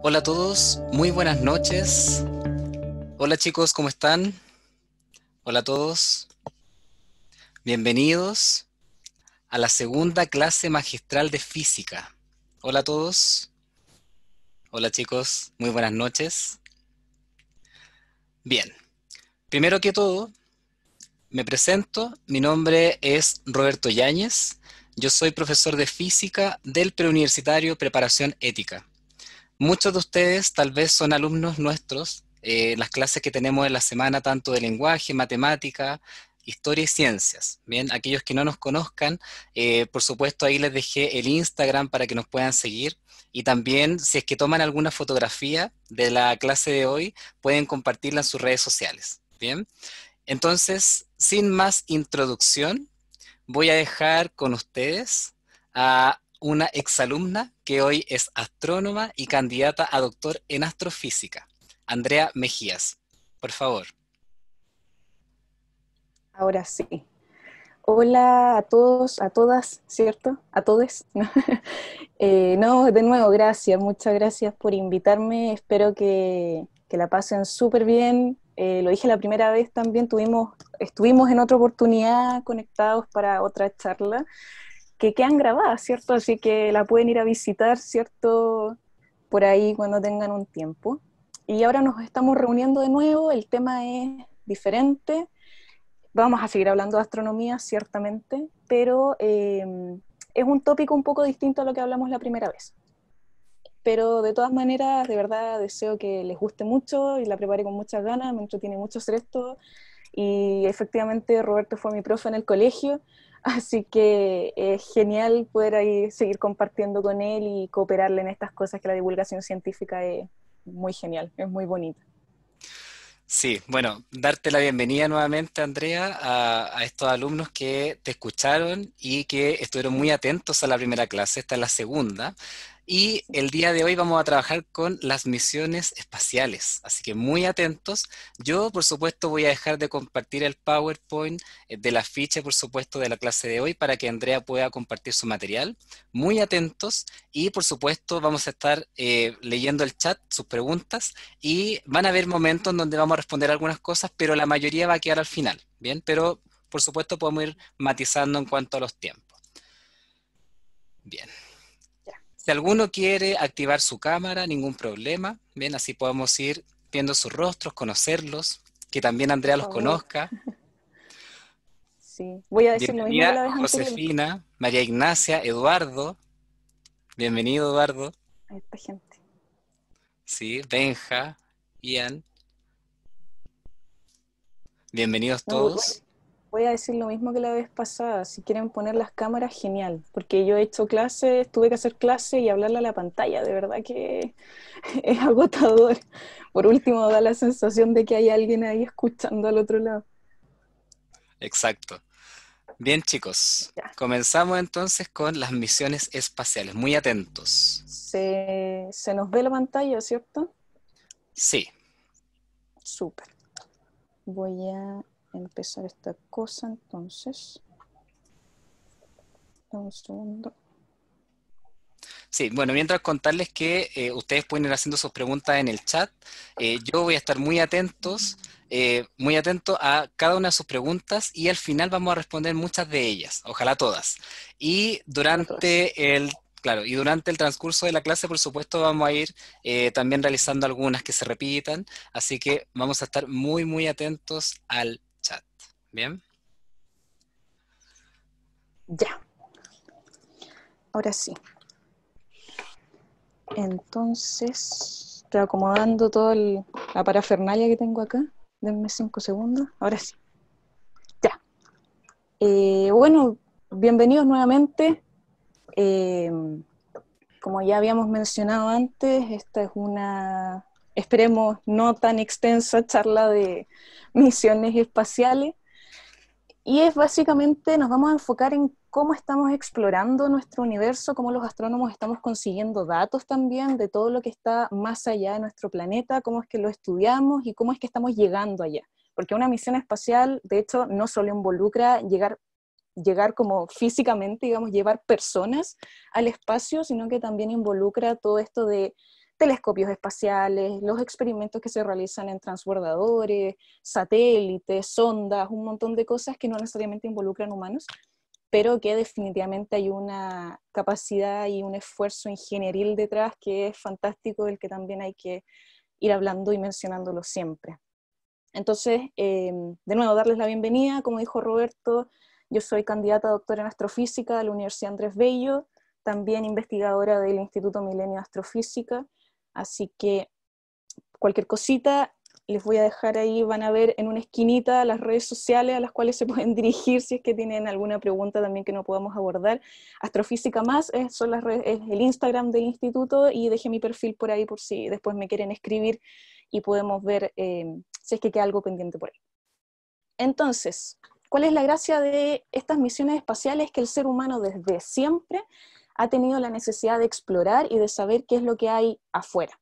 Hola a todos, muy buenas noches. Hola chicos, ¿cómo están? Hola a todos. Bienvenidos a la segunda clase magistral de física. Hola a todos. Hola chicos, muy buenas noches. Bien, primero que todo, me presento. Mi nombre es Roberto Yáñez. Yo soy profesor de física del preuniversitario Preparación Ética Muchos de ustedes tal vez son alumnos nuestros, eh, las clases que tenemos en la semana, tanto de lenguaje, matemática, historia y ciencias. Bien, aquellos que no nos conozcan, eh, por supuesto ahí les dejé el Instagram para que nos puedan seguir. Y también, si es que toman alguna fotografía de la clase de hoy, pueden compartirla en sus redes sociales. Bien, entonces, sin más introducción, voy a dejar con ustedes a una exalumna que hoy es astrónoma y candidata a doctor en astrofísica, Andrea Mejías. Por favor. Ahora sí. Hola a todos, a todas, ¿cierto? A todos. Eh, no, de nuevo, gracias, muchas gracias por invitarme. Espero que, la pasen súper bien. Eh, lo dije la primera vez también, tuvimos, estuvimos en otra oportunidad conectados para otra charla que quedan grabadas, ¿cierto? Así que la pueden ir a visitar, ¿cierto? Por ahí cuando tengan un tiempo. Y ahora nos estamos reuniendo de nuevo, el tema es diferente. Vamos a seguir hablando de astronomía, ciertamente, pero eh, es un tópico un poco distinto a lo que hablamos la primera vez. Pero de todas maneras, de verdad deseo que les guste mucho y la preparé con muchas ganas, me entretiene mucho hacer esto. Y efectivamente Roberto fue mi profe en el colegio, Así que es genial poder ahí seguir compartiendo con él y cooperarle en estas cosas que la divulgación científica es muy genial, es muy bonita. Sí, bueno, darte la bienvenida nuevamente, Andrea, a, a, estos alumnos que te escucharon y que estuvieron muy atentos a la primera clase. Esta es la segunda. Y el día de hoy vamos a trabajar con las misiones espaciales, así que muy atentos. Yo, por supuesto, voy a dejar de compartir el PowerPoint eh, de la ficha, por supuesto, de la clase de hoy para que Andrea pueda compartir su material. Muy atentos y, por supuesto, vamos a estar eh, leyendo el chat, sus preguntas y van a haber momentos donde vamos a responder algunas cosas, pero la mayoría va a quedar al final, ¿bien? Pero, por supuesto, podemos ir matizando en cuanto a los tiempos. Bien. Si alguno quiere activar su cámara, ningún problema. Bien, así podemos ir viendo sus rostros, conocerlos, que también Andrea los conozca. Sí, voy a decir lo Josefina, María Ignacia, Eduardo. Bienvenido, Eduardo. esta gente. Sí, Benja, Ian. Bienvenidos todos. Voy a decir lo mismo que la vez pasada. Si quieren poner las cámaras, genial. Porque yo he hecho clases, tuve que hacer clase y hablarle a la pantalla. De verdad que es agotador. Por último, da la sensación de que hay alguien ahí escuchando al otro lado. Exacto. Bien, chicos. Comenzamos entonces con las misiones espaciales. Muy atentos. Se, se nos ve la pantalla, ¿cierto? Sí. Súper. Voy a empezar esta cosa entonces. Un segundo. Sí, bueno, mientras contarles que eh, ustedes pueden ir haciendo sus preguntas en el chat, eh, yo voy a estar muy atentos, eh, muy atento a cada una de sus preguntas y al final vamos a responder muchas de ellas, ojalá todas. Y durante el Claro, y durante el transcurso de la clase, por supuesto, vamos a ir también realizando algunas que se repitan, así que vamos a estar muy, muy atentos al Bien. Ya. Ahora sí. Entonces, estoy acomodando toda la parafernalia que tengo acá. Denme cinco segundos. Ahora sí. Ya. Eh, bueno, bienvenidos nuevamente. Eh, como ya habíamos mencionado antes, esta es una, esperemos, no tan extensa charla de misiones espaciales. Y es básicamente, nos vamos a enfocar en cómo estamos explorando nuestro universo, cómo los astrónomos estamos consiguiendo datos también de todo lo que está más allá de nuestro planeta, cómo es que lo estudiamos y cómo es que estamos llegando allá. Porque una misión espacial, de hecho, no solo involucra llegar llegar como físicamente, digamos, llevar personas al espacio, sino que también involucra todo esto de telescopios espaciales, los experimentos que se realizan en transbordadores, satélites, sondas, un montón de cosas que no necesariamente involucran humanos, pero que definitivamente hay una capacidad y un esfuerzo ingenieril detrás que es fantástico, del que también hay que ir hablando y mencionándolo siempre. Entonces, eh, de nuevo, darles la bienvenida. Como dijo Roberto, yo soy candidata a doctora en astrofísica de la Universidad Andrés Bello, también investigadora del Instituto Milenio de Astrofísica Así que cualquier cosita les voy a dejar ahí, van a ver en una esquinita las redes sociales a las cuales se pueden dirigir si es que tienen alguna pregunta también que no podamos abordar. Astrofísica más es, eh, son las redes, el Instagram del instituto y dejé mi perfil por ahí por si después me quieren escribir y podemos ver em, si es que queda algo pendiente por ahí. Entonces, ¿cuál es la gracia de estas misiones espaciales que el ser humano desde siempre ha tenido la necesidad de explorar y de saber qué es lo que hay afuera.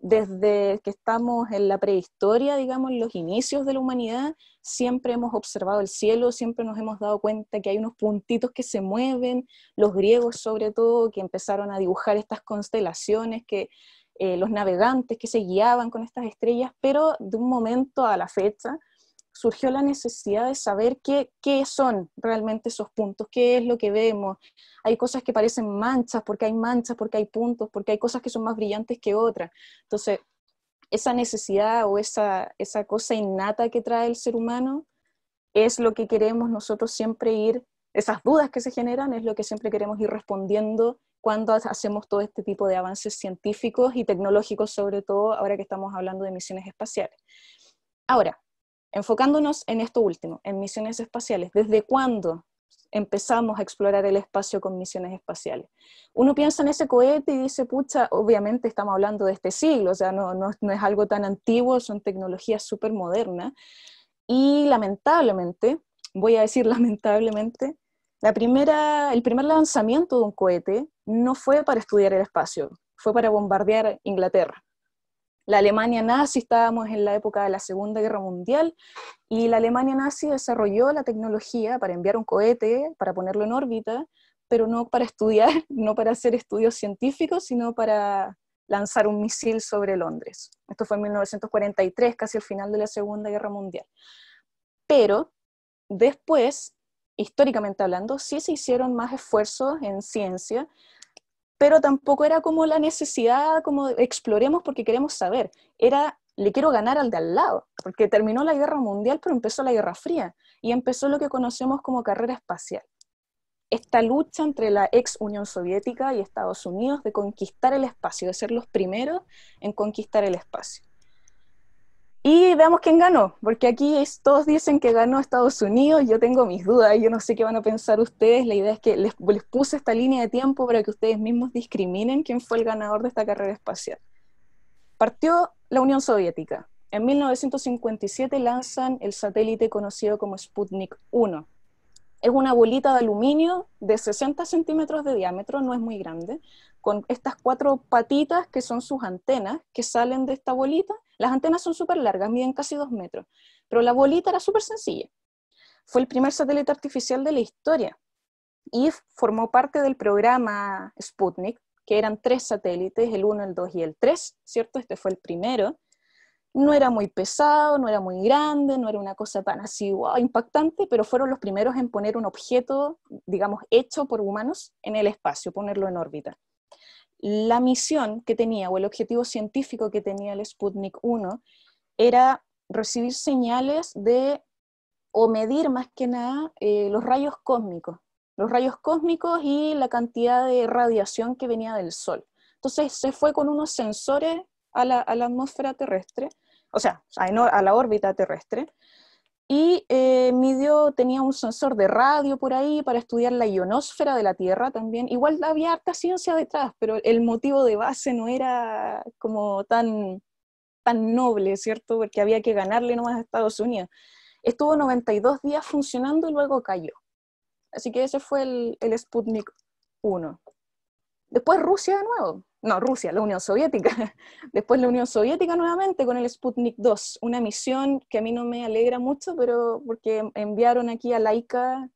Desde que estamos en la prehistoria, digamos, los inicios de la humanidad, siempre hemos observado el cielo, siempre nos hemos dado cuenta que hay unos puntitos que se mueven, los griegos sobre todo, que empezaron a dibujar estas constelaciones, que eh, los navegantes que se guiaban con estas estrellas, pero de un momento a la fecha, surgió la necesidad de saber qué, son realmente esos puntos, qué es lo que vemos. Hay cosas que parecen manchas, porque hay manchas, porque hay puntos, porque hay cosas que son más brillantes que otras. Entonces, esa necesidad o esa, esa cosa innata que trae el ser humano es lo que queremos nosotros siempre ir, esas dudas que se generan es lo que siempre queremos ir respondiendo cuando hacemos todo este tipo de avances científicos y tecnológicos, sobre todo ahora que estamos hablando de misiones espaciales. Ahora, Enfocándonos en esto último, en misiones espaciales, ¿desde cuándo empezamos a explorar el espacio con misiones espaciales? Uno piensa en ese cohete y dice, pucha, obviamente estamos hablando de este siglo, o sea, no, es algo tan antiguo, son tecnologías súper modernas. Y lamentablemente, voy a decir lamentablemente, el primer lanzamiento de un cohete no fue para estudiar el espacio, fue para bombardear Inglaterra la Alemania nazi, estábamos en la época de la Segunda Guerra Mundial, y la Alemania nazi desarrolló la tecnología para enviar un cohete, para ponerlo en órbita, pero no para estudiar, no para hacer estudios científicos, sino para lanzar un misil sobre Londres. Esto fue en 1943, casi al final de la Segunda Guerra Mundial. Pero después, históricamente hablando, sí se hicieron más esfuerzos en ciencia, pero tampoco era como la necesidad, como exploremos porque queremos saber, era le quiero ganar al de al lado, porque terminó la guerra mundial, pero empezó la guerra fría y empezó lo que conocemos como carrera espacial. Esta lucha entre la ex Unión Soviética y Estados Unidos de conquistar el espacio, de ser los primeros en conquistar el espacio. Y veamos quién ganó, porque aquí todos dicen que ganó Estados Unidos, yo tengo mis dudas, yo no sé qué van a pensar ustedes, la idea es que les puse esta línea de tiempo para que ustedes mismos discriminen quién fue el ganador de esta carrera espacial. Partió la Unión Soviética. En 1957 lanzan el satélite conocido como Sputnik 1. Es una bolita de aluminio de 60 centímetros de diámetro, no es muy grande, con estas cuatro patitas que son sus antenas que salen de esta bolita las antenas son súper largas, miden casi dos metros, pero la bolita era súper sencilla. Fue el primer satélite artificial de la historia y formó parte del programa Sputnik, que eran tres satélites, el 1, el 2 y el 3, ¿cierto? Este fue el primero. No era muy pesado, no era muy grande, no era una cosa tan así wow, impactante, pero fueron los primeros en poner un objeto, digamos, hecho por humanos en el espacio, ponerlo en órbita la misión que tenía o el objetivo científico que tenía el Sputnik 1 era recibir señales de, o medir más que nada, eh, los rayos cósmicos, los rayos cósmicos y la cantidad de radiación que venía del Sol. Entonces se fue con unos sensores a la atmósfera terrestre, o sea, a, la órbita terrestre, y eh, midió, tenía un sensor de radio por ahí para estudiar la ionosfera de la Tierra también. Igual había harta ciencia detrás, pero el motivo de base no era como tan, tan noble, ¿cierto? Porque había que ganarle nomás a Estados Unidos. Estuvo 92 días funcionando y luego cayó. Así que ese fue el, el Sputnik 1. Después Rusia de nuevo, no, Rusia, la Unión Soviética. Después la Unión Soviética nuevamente con el Sputnik 2, una misión que a mí no me alegra mucho, pero porque enviaron aquí a Laika,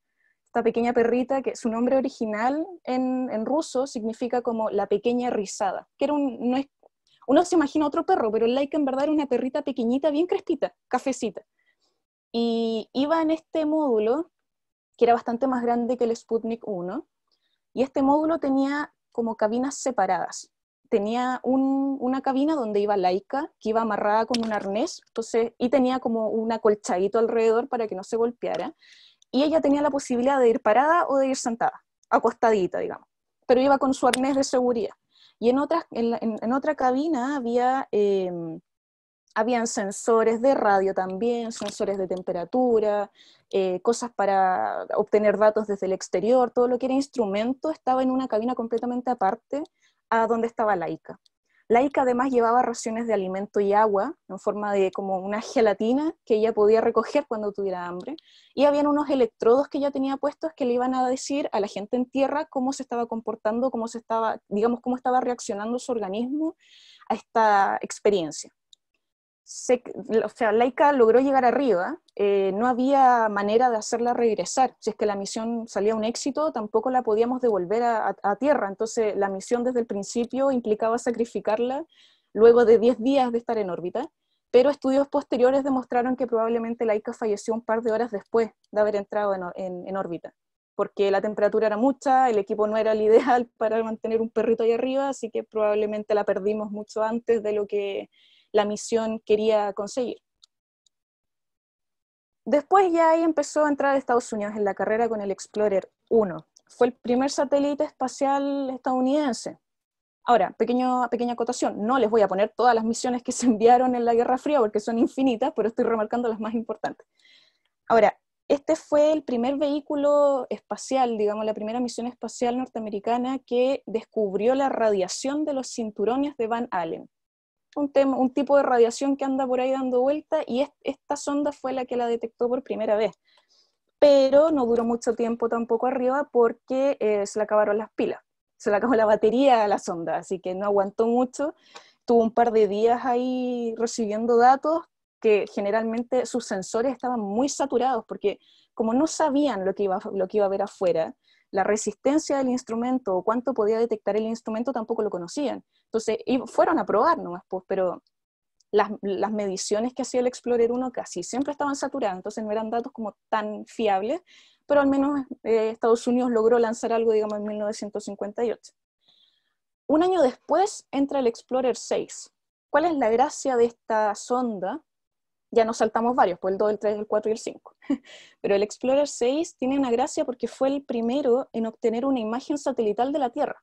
esta pequeña perrita, que su nombre original en, ruso significa como la pequeña rizada, que era un, no es, uno se imagina otro perro, pero Laika en verdad era una perrita pequeñita, bien crespita, cafecita. Y iba en este módulo, que era bastante más grande que el Sputnik 1, y este módulo tenía como cabinas separadas. Tenía una cabina donde iba laica que iba amarrada con un arnés, entonces, y tenía como un acolchadito alrededor para que no se golpeara. Y ella tenía la posibilidad de ir parada o de ir sentada, acostadita, digamos, pero iba con su arnés de seguridad. Y en, otra cabina había em, habían sensores de radio también, sensores de temperatura, eh, cosas para obtener datos desde el exterior, todo lo que era instrumento estaba en una cabina completamente aparte a donde estaba Laika. Laika además llevaba raciones de alimento y agua en forma de como una gelatina que ella podía recoger cuando tuviera hambre. Y habían unos electrodos que ella tenía puestos que le iban a decir a la gente en tierra cómo se estaba comportando, cómo se estaba, digamos, cómo estaba reaccionando su organismo a esta experiencia la o sea, Laika logró llegar arriba, eh, no había manera de hacerla regresar. Si es que la misión salía un éxito, tampoco la podíamos devolver a, tierra. Entonces, la misión desde el principio implicaba sacrificarla luego de 10 días de estar en órbita, pero estudios posteriores demostraron que probablemente Laika falleció un par de horas después de haber entrado en, en órbita, porque la temperatura era mucha, el equipo no era el ideal para mantener un perrito ahí arriba, así que probablemente la perdimos mucho antes de lo que la misión quería conseguir. Después ya ahí empezó a entrar Estados Unidos en la carrera con el Explorer 1. Fue el primer satélite espacial estadounidense. Ahora, pequeño, pequeña acotación, no les voy a poner todas las misiones que se enviaron en la Guerra Fría porque son infinitas, pero estoy remarcando las más importantes. Ahora, este fue el primer vehículo espacial, digamos, la primera misión espacial norteamericana que descubrió la radiación de los cinturones de Van Allen un, tipo de radiación que anda por ahí dando vuelta y esta sonda fue la que la detectó por primera vez. Pero no duró mucho tiempo tampoco arriba porque eh, se le acabaron las pilas, se le acabó la batería a la sonda, así que no aguantó mucho. Tuvo un par de días ahí recibiendo datos que generalmente sus sensores estaban muy saturados porque como no sabían lo que iba, lo que iba a ver afuera, la resistencia del instrumento o cuánto podía detectar el instrumento tampoco lo conocían. Entonces, fueron a probar nomás, pues, pero las, mediciones que hacía el Explorer 1 casi siempre estaban saturadas, entonces no eran datos como tan fiables, pero al menos eh, Estados Unidos logró lanzar algo, digamos, en 1958. Un año después entra el Explorer 6. ¿Cuál es la gracia de esta sonda? ya nos saltamos varios, pues el 2, el 3, el 4 y el 5. Pero el Explorer 6 tiene una gracia porque fue el primero en obtener una imagen satelital de la Tierra.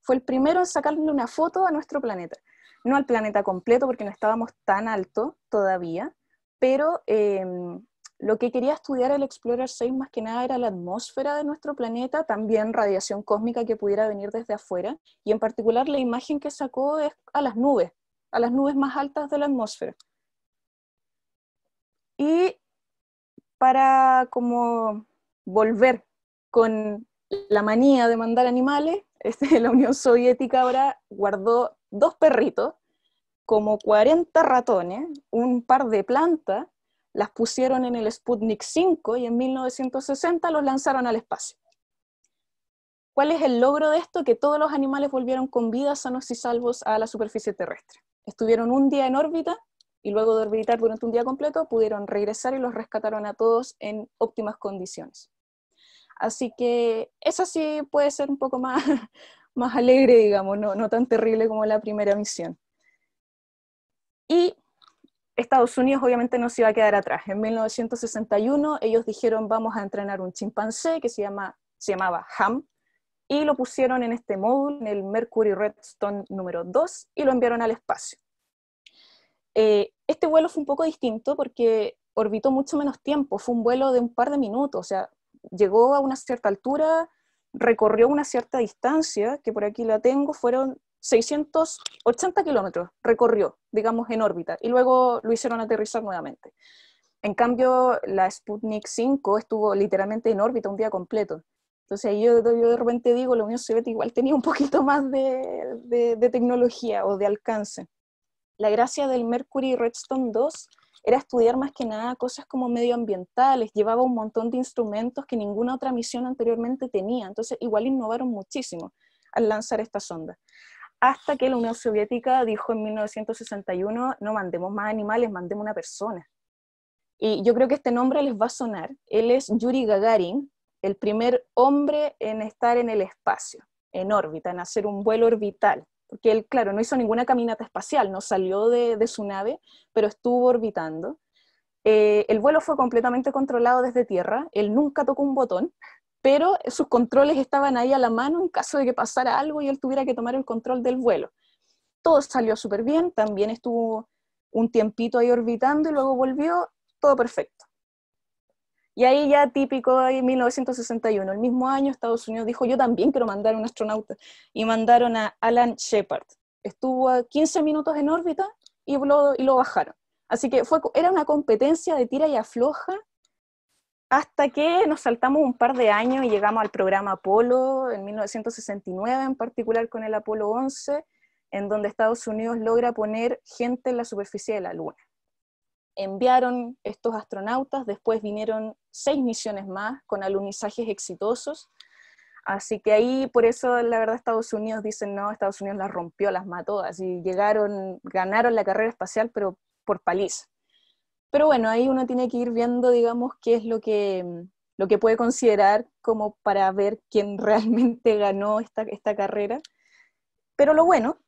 Fue el primero en sacarle una foto a nuestro planeta. No al planeta completo porque no estábamos tan alto todavía, pero em, lo que quería estudiar el Explorer 6 más que nada era la atmósfera de nuestro planeta, también radiación cósmica que pudiera venir desde afuera, y en particular la imagen que sacó es a las nubes, a las nubes más altas de la atmósfera y para como volver con la manía de mandar animales, este, la Unión Soviética ahora guardó dos perritos, como 40 ratones, un par de plantas, las pusieron en el Sputnik 5 y en 1960 los lanzaron al espacio. ¿Cuál es el logro de esto? Que todos los animales volvieron con vida, sanos y salvos a la superficie terrestre. Estuvieron un día en órbita y luego de orbitar durante un día completo pudieron regresar y los rescataron a todos en óptimas condiciones. Así que esa sí puede ser un poco más, más alegre, digamos, no, tan terrible como la primera misión. Y Estados Unidos obviamente no se iba a quedar atrás. En 1961 ellos dijeron vamos a entrenar un chimpancé que se, llama, se llamaba Ham y lo pusieron en este módulo, en el Mercury Redstone número 2 y lo enviaron al espacio. Eh, este vuelo fue un poco distinto porque orbitó mucho menos tiempo, fue un vuelo de un par de minutos, o sea, llegó a una cierta altura, recorrió una cierta distancia, que por aquí la tengo, fueron 680 kilómetros, recorrió, digamos, en órbita, y luego lo hicieron aterrizar nuevamente. En cambio, la Sputnik 5 estuvo literalmente en órbita un día completo. Entonces ahí yo, de repente digo, la Unión Soviética igual tenía un poquito más de tecnología o de alcance la gracia del Mercury Redstone 2 era estudiar más que nada cosas como medioambientales, llevaba un montón de instrumentos que ninguna otra misión anteriormente tenía, entonces igual innovaron muchísimo al lanzar esta sonda. Hasta que la Unión Soviética dijo en 1961, no mandemos más animales, mandemos una persona. Y yo creo que este nombre les va a sonar. Él es Yuri Gagarin, el primer hombre en estar en el espacio, en órbita, en hacer un vuelo orbital porque él, claro, no hizo ninguna caminata espacial, no salió de, su nave, pero estuvo orbitando. Eh, el vuelo fue completamente controlado desde Tierra, él nunca tocó un botón, pero sus controles estaban ahí a la mano en caso de que pasara algo y él tuviera que tomar el control del vuelo. Todo salió súper bien, también estuvo un tiempito ahí orbitando y luego volvió, todo perfecto. Y ahí ya típico, en 1961, el mismo año, Estados Unidos dijo, yo también quiero mandar un astronauta. Y mandaron a Alan Shepard. Estuvo 15 minutos en órbita y lo, lo bajaron. Así que fue, era una competencia de tira y afloja hasta que nos saltamos un par de años y llegamos al programa Apolo en 1969, en particular con el Apolo 11, en donde Estados Unidos logra poner gente en la superficie de la Luna enviaron estos astronautas, después vinieron seis misiones más con alunizajes exitosos. Así que ahí, por eso, la verdad, Estados Unidos dicen, no, Estados Unidos las rompió, las mató, así llegaron, ganaron la carrera espacial, pero por paliza. Pero bueno, ahí uno tiene que ir viendo, digamos, qué es lo que, lo que puede considerar como para ver quién realmente ganó esta, esta carrera. Pero lo bueno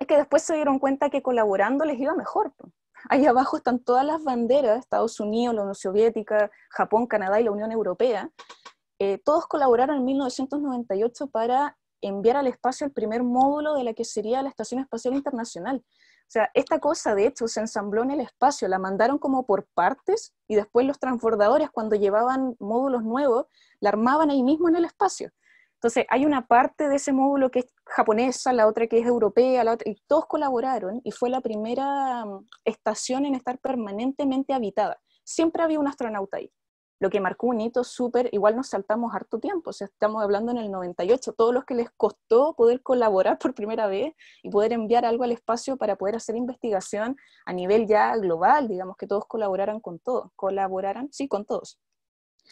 es que después se dieron cuenta que colaborando les iba mejor ahí abajo están todas las banderas, Estados Unidos, la Unión Soviética, Japón, Canadá y la Unión Europea. Eh, todos colaboraron en 1998 para enviar al espacio el primer módulo de la que sería la Estación Espacial Internacional. O sea, esta cosa de hecho se ensambló en el espacio, la mandaron como por partes y después los transbordadores cuando llevaban módulos nuevos, la armaban ahí mismo en el espacio. Entonces, hay una parte de ese módulo que es japonesa, la otra que es europea, la otra, y todos colaboraron y fue la primera mm, estación en estar permanentemente habitada. Siempre había un astronauta ahí, lo que marcó un hito súper, igual nos saltamos harto tiempo, o sea, estamos hablando en el 98, todos los que les costó poder colaborar por primera vez y poder enviar algo al espacio para poder hacer investigación a nivel ya global, digamos que todos colaboraron con todos, colaboraran, sí, con todos.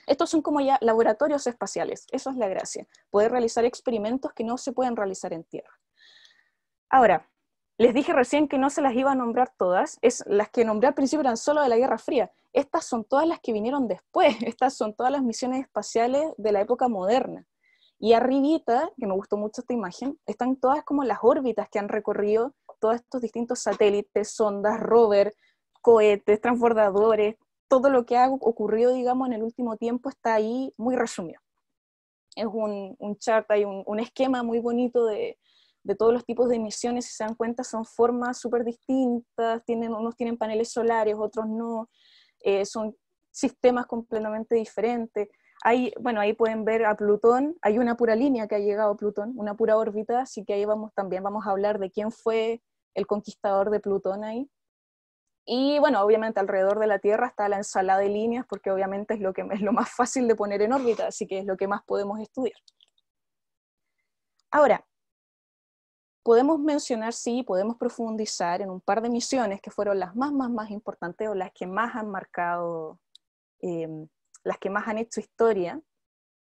Estos son como ya laboratorios espaciales, eso es la gracia, poder realizar experimentos que no se pueden realizar en Tierra. Ahora, les dije recién que no se las iba a nombrar todas, es, las que nombré al principio eran solo de la Guerra Fría, estas son todas las que vinieron después, estas son todas las misiones espaciales de la época moderna. Y arribita, que me gustó mucho esta imagen, están todas como las órbitas que han recorrido todos estos distintos satélites, sondas, rover, cohetes, transbordadores, todo lo que ha ocurrido, digamos, en el último tiempo está ahí muy resumido. Es un, un chart, hay un, esquema muy bonito de, todos los tipos de emisiones, si se dan cuenta, son formas súper distintas, tienen, unos tienen paneles solares, otros no, eh, son sistemas completamente diferentes. Hay, bueno, ahí pueden ver a Plutón, hay una pura línea que ha llegado a Plutón, una pura órbita, así que ahí vamos también, vamos a hablar de quién fue el conquistador de Plutón ahí. Y bueno, obviamente alrededor de la Tierra está la ensalada de líneas, porque obviamente es lo, que, es lo más fácil de poner en órbita, así que es lo que más podemos estudiar. Ahora, podemos mencionar, sí, podemos profundizar en un par de misiones que fueron las más, más, más importantes o las que más han marcado, em, las que más han hecho historia.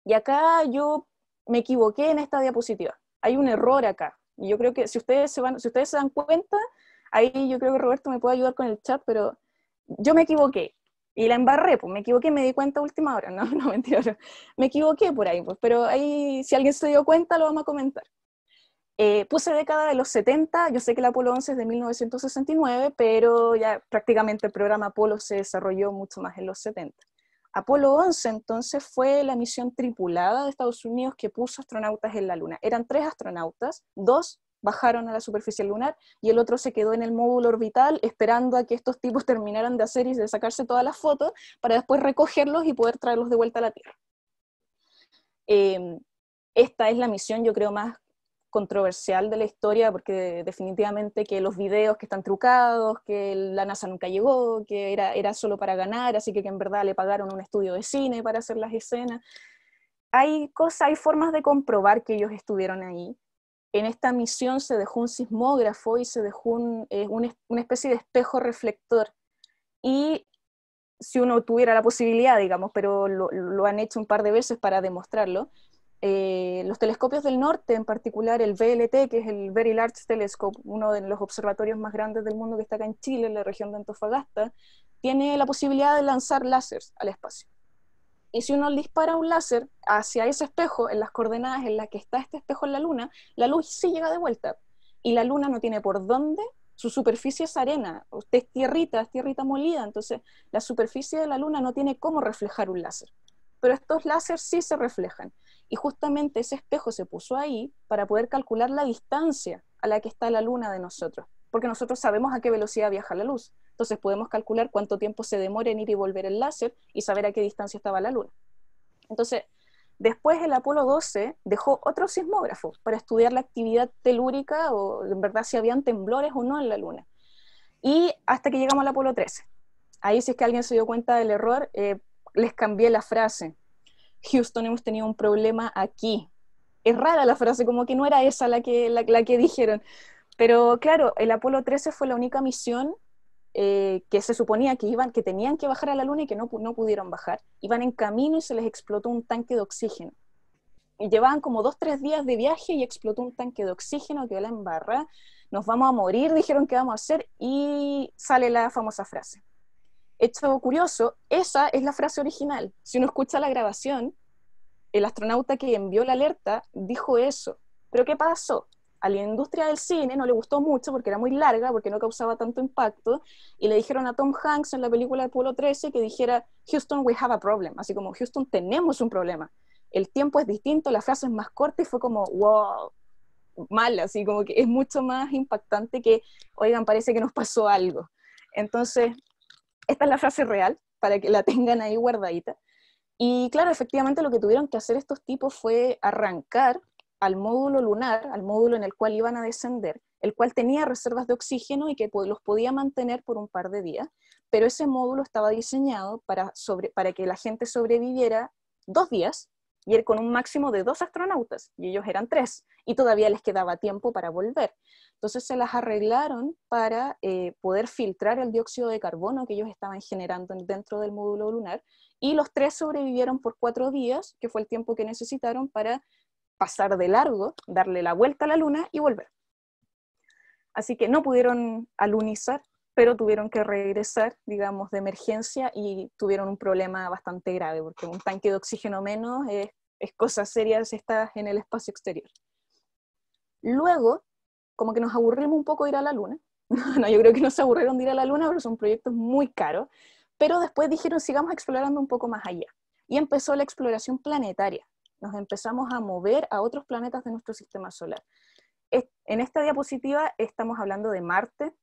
Y acá yo me equivoqué en esta diapositiva. Hay un error acá. Y yo creo que si ustedes van, si ustedes se dan cuenta, Ahí yo creo que Roberto me puede ayudar con el chat, pero yo me equivoqué y la embarré, pues me equivoqué, me di cuenta a última hora, no, no mentira, me equivoqué por ahí, pues, pero ahí si alguien se dio cuenta lo vamos a comentar. Eh, puse década de los 70, yo sé que el Apolo 11 es de 1969, pero ya prácticamente el programa Apolo se desarrolló mucho más en los 70. Apolo 11 entonces fue la misión tripulada de Estados Unidos que puso astronautas en la Luna. Eran tres astronautas, dos bajaron a la superficie lunar y el otro se quedó en el módulo orbital esperando a que estos tipos terminaran de hacer y de sacarse todas las fotos para después recogerlos y poder traerlos de vuelta a la Tierra. Em, esta es la misión, yo creo, más controversial de la historia, porque definitivamente que los videos que están trucados, que la NASA nunca llegó, que era, era solo para ganar, así que, que en verdad le pagaron un estudio de cine para hacer las escenas. Hay cosas, hay formas de comprobar que ellos estuvieron ahí, en esta misión se dejó un sismógrafo y se dejó eh, una especie de espejo reflector. Y si uno tuviera la posibilidad, digamos, pero lo, han hecho un par de veces para demostrarlo, eh, los telescopios del norte, en particular el VLT, que es el Very Large Telescope, uno de los observatorios más grandes del mundo que está acá en Chile, en la región de Antofagasta, tiene la posibilidad de lanzar láseres al espacio. Y si uno dispara un láser hacia ese espejo, en las coordenadas en las que está este espejo en la luna, la luz sí llega de vuelta. Y la luna no tiene por dónde, su superficie es arena, usted es tierrita, es tierrita molida, entonces la superficie de la luna no tiene cómo reflejar un láser. Pero estos láseres sí se reflejan. Y justamente ese espejo se puso ahí para poder calcular la distancia a la que está la luna de nosotros, porque nosotros sabemos a qué velocidad viaja la luz. Entonces podemos calcular cuánto tiempo se demora en ir y volver el láser y saber a qué distancia estaba la Luna. Entonces, después el Apolo 12 dejó otro sismógrafo para estudiar la actividad telúrica o en verdad si habían temblores o no en la Luna. Y hasta que llegamos al Apolo 13. Ahí si es que alguien se dio cuenta del error, eh, les cambié la frase. Houston, hemos tenido un problema aquí. Es rara la frase, como que no era esa la que, la que dijeron. Pero claro, el Apolo 13 fue la única misión eh, que se suponía que iban, que tenían que bajar a la Luna y que no, pudieron bajar. Iban en camino y se les explotó un tanque de oxígeno. Y llevaban como dos, tres días de viaje y explotó un tanque de oxígeno, que la embarra, nos vamos a morir, dijeron que vamos a hacer, y sale la famosa frase. Hecho curioso, esa es la frase original. Si uno escucha la grabación, el astronauta que envió la alerta dijo eso. Pero ¿qué pasó? a la industria del cine no le gustó mucho porque era muy larga, porque no causaba tanto impacto, y le dijeron a Tom Hanks en la película de Pueblo 13 que dijera, Houston, we have a problem, así como, Houston, tenemos un problema. El tiempo es distinto, la frase es más corta y fue como, wow, mal, así como que es mucho más impactante que, oigan, parece que nos pasó algo. Entonces, esta es la frase real, para que la tengan ahí guardadita. Y claro, efectivamente lo que tuvieron que hacer estos tipos fue arrancar al módulo lunar, al módulo en el cual iban a descender, el cual tenía reservas de oxígeno y que los podía mantener por un par de días, pero ese módulo estaba diseñado para, para que la gente sobreviviera dos días y con un máximo de dos astronautas, y ellos eran tres, y todavía les quedaba tiempo para volver. Entonces se las arreglaron para eh, poder filtrar el dióxido de carbono que ellos estaban generando dentro del módulo lunar, y los tres sobrevivieron por cuatro días, que fue el tiempo que necesitaron para pasar de largo, darle la vuelta a la luna y volver. Así que no pudieron alunizar, pero tuvieron que regresar, digamos, de emergencia y tuvieron un problema bastante grave, porque un tanque de oxígeno menos es, cosa seria si estás en el espacio exterior. Luego, como que nos aburrimos un poco de ir a la luna. no, yo creo que nos se aburrieron de ir a la luna, pero son proyectos muy caros. Pero después dijeron, sigamos explorando un poco más allá. Y empezó la exploración planetaria, nos empezamos a mover a otros planetas de nuestro sistema solar. En esta diapositiva estamos hablando de Marte.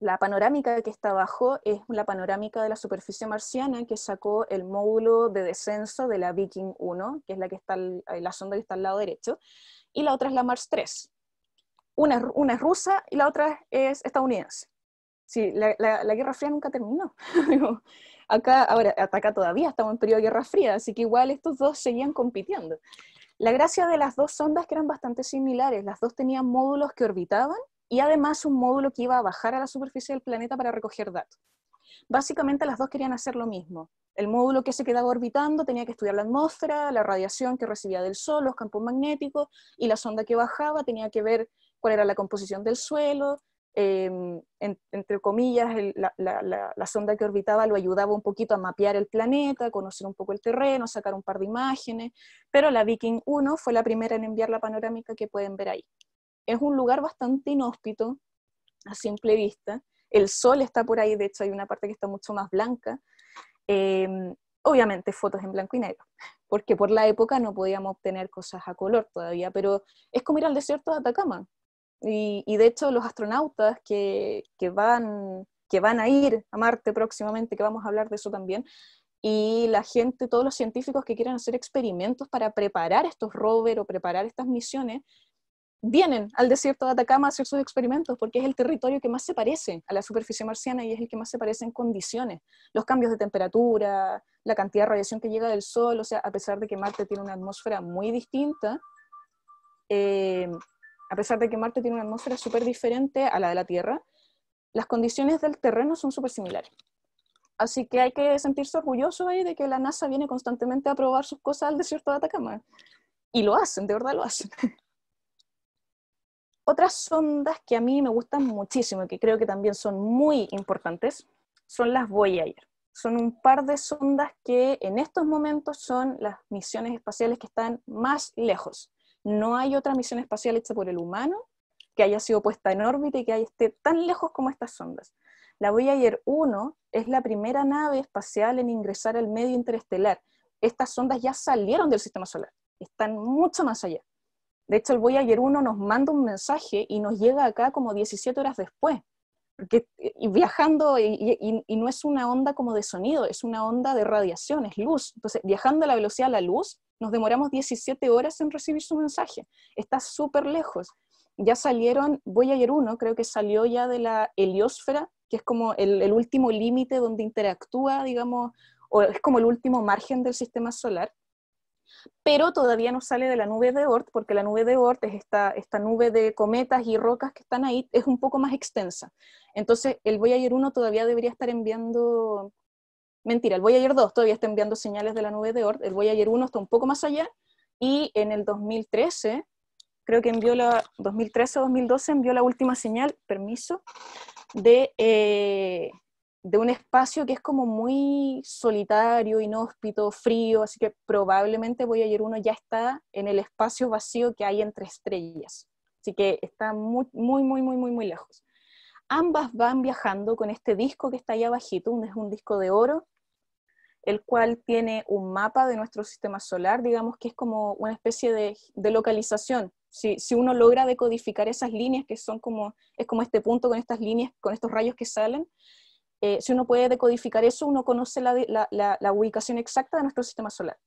La panorámica que está abajo es la panorámica de la superficie marciana que sacó el módulo de descenso de la Viking 1, que es la, que está, la sonda que está al lado derecho, y la otra es la Mars 3. Una, una es rusa y la otra es estadounidense. Sí, la, Guerra Fría nunca terminó. acá, ahora, hasta acá todavía estamos en periodo de Guerra Fría, así que igual estos dos seguían compitiendo. La gracia de las dos sondas que eran bastante similares, las dos tenían módulos que orbitaban y además un módulo que iba a bajar a la superficie del planeta para recoger datos. Básicamente las dos querían hacer lo mismo. El módulo que se quedaba orbitando tenía que estudiar la atmósfera, la radiación que recibía del Sol, los campos magnéticos, y la sonda que bajaba tenía que ver cuál era la composición del suelo, Em, entre comillas, la, la, la, sonda que orbitaba lo ayudaba un poquito a mapear el planeta, a conocer un poco el terreno, sacar un par de imágenes, pero la Viking 1 fue la primera en enviar la panorámica que pueden ver ahí. Es un lugar bastante inhóspito a simple vista. El sol está por ahí, de hecho hay una parte que está mucho más blanca. Em, obviamente fotos en blanco y negro, porque por la época no podíamos obtener cosas a color todavía, pero es como ir al desierto de Atacama, y, de hecho los astronautas que, que, van, que van a ir a Marte próximamente, que vamos a hablar de eso también, y la gente, todos los científicos que quieran hacer experimentos para preparar estos rovers o preparar estas misiones, vienen al desierto de Atacama a hacer sus experimentos porque es el territorio que más se parece a la superficie marciana y es el que más se parece en condiciones. Los cambios de temperatura, la cantidad de radiación que llega del Sol, o sea, a pesar de que Marte tiene una atmósfera muy distinta, eh, a pesar de que Marte tiene una atmósfera súper diferente a la de la Tierra, las condiciones del terreno son súper similares. Así que hay que sentirse orgulloso ahí de que la NASA viene constantemente a probar sus cosas al desierto de Atacama. Y lo hacen, de verdad lo hacen. Otras sondas que a mí me gustan muchísimo y que creo que también son muy importantes son las Voyager. Son un par de sondas que en estos momentos son las misiones espaciales que están más lejos. No hay otra misión espacial hecha por el humano que haya sido puesta en órbita y que haya, esté tan lejos como estas sondas. La Voyager 1 es la primera nave espacial en ingresar al medio interestelar. Estas sondas ya salieron del sistema solar, están mucho más allá. De hecho, el Voyager 1 nos manda un mensaje y nos llega acá como 17 horas después y viajando, y, no es una onda como de sonido, es una onda de radiación, es luz. Entonces, viajando a la velocidad de la luz, nos demoramos 17 horas en recibir su mensaje. Está súper lejos. Ya salieron, voy a leer uno, creo que salió ya de la heliosfera, que es como el, el último límite donde interactúa, digamos, o es como el último margen del sistema solar pero todavía no sale de la nube de Oort, porque la nube de Oort es esta, esta nube de cometas y rocas que están ahí, es un poco más extensa. Entonces, el Voyager 1 todavía debería estar enviando, mentira, el Voyager 2 todavía está enviando señales de la nube de Oort, el Voyager 1 está un poco más allá, y en el 2013, creo que envió la, 2013 o 2012, envió la última señal, permiso, de... Eh, de un espacio que es como muy solitario, inhóspito, frío, así que probablemente voy a Voyager uno ya está en el espacio vacío que hay entre estrellas. Así que está muy, muy, muy, muy, muy, lejos. Ambas van viajando con este disco que está ahí abajito, es un disco de oro, el cual tiene un mapa de nuestro sistema solar, digamos que es como una especie de, localización. Si, si, uno logra decodificar esas líneas que son como, es como este punto con estas líneas, con estos rayos que salen, eh, si uno puede decodificar eso, uno conoce la, ubicación exacta de nuestro sistema solar.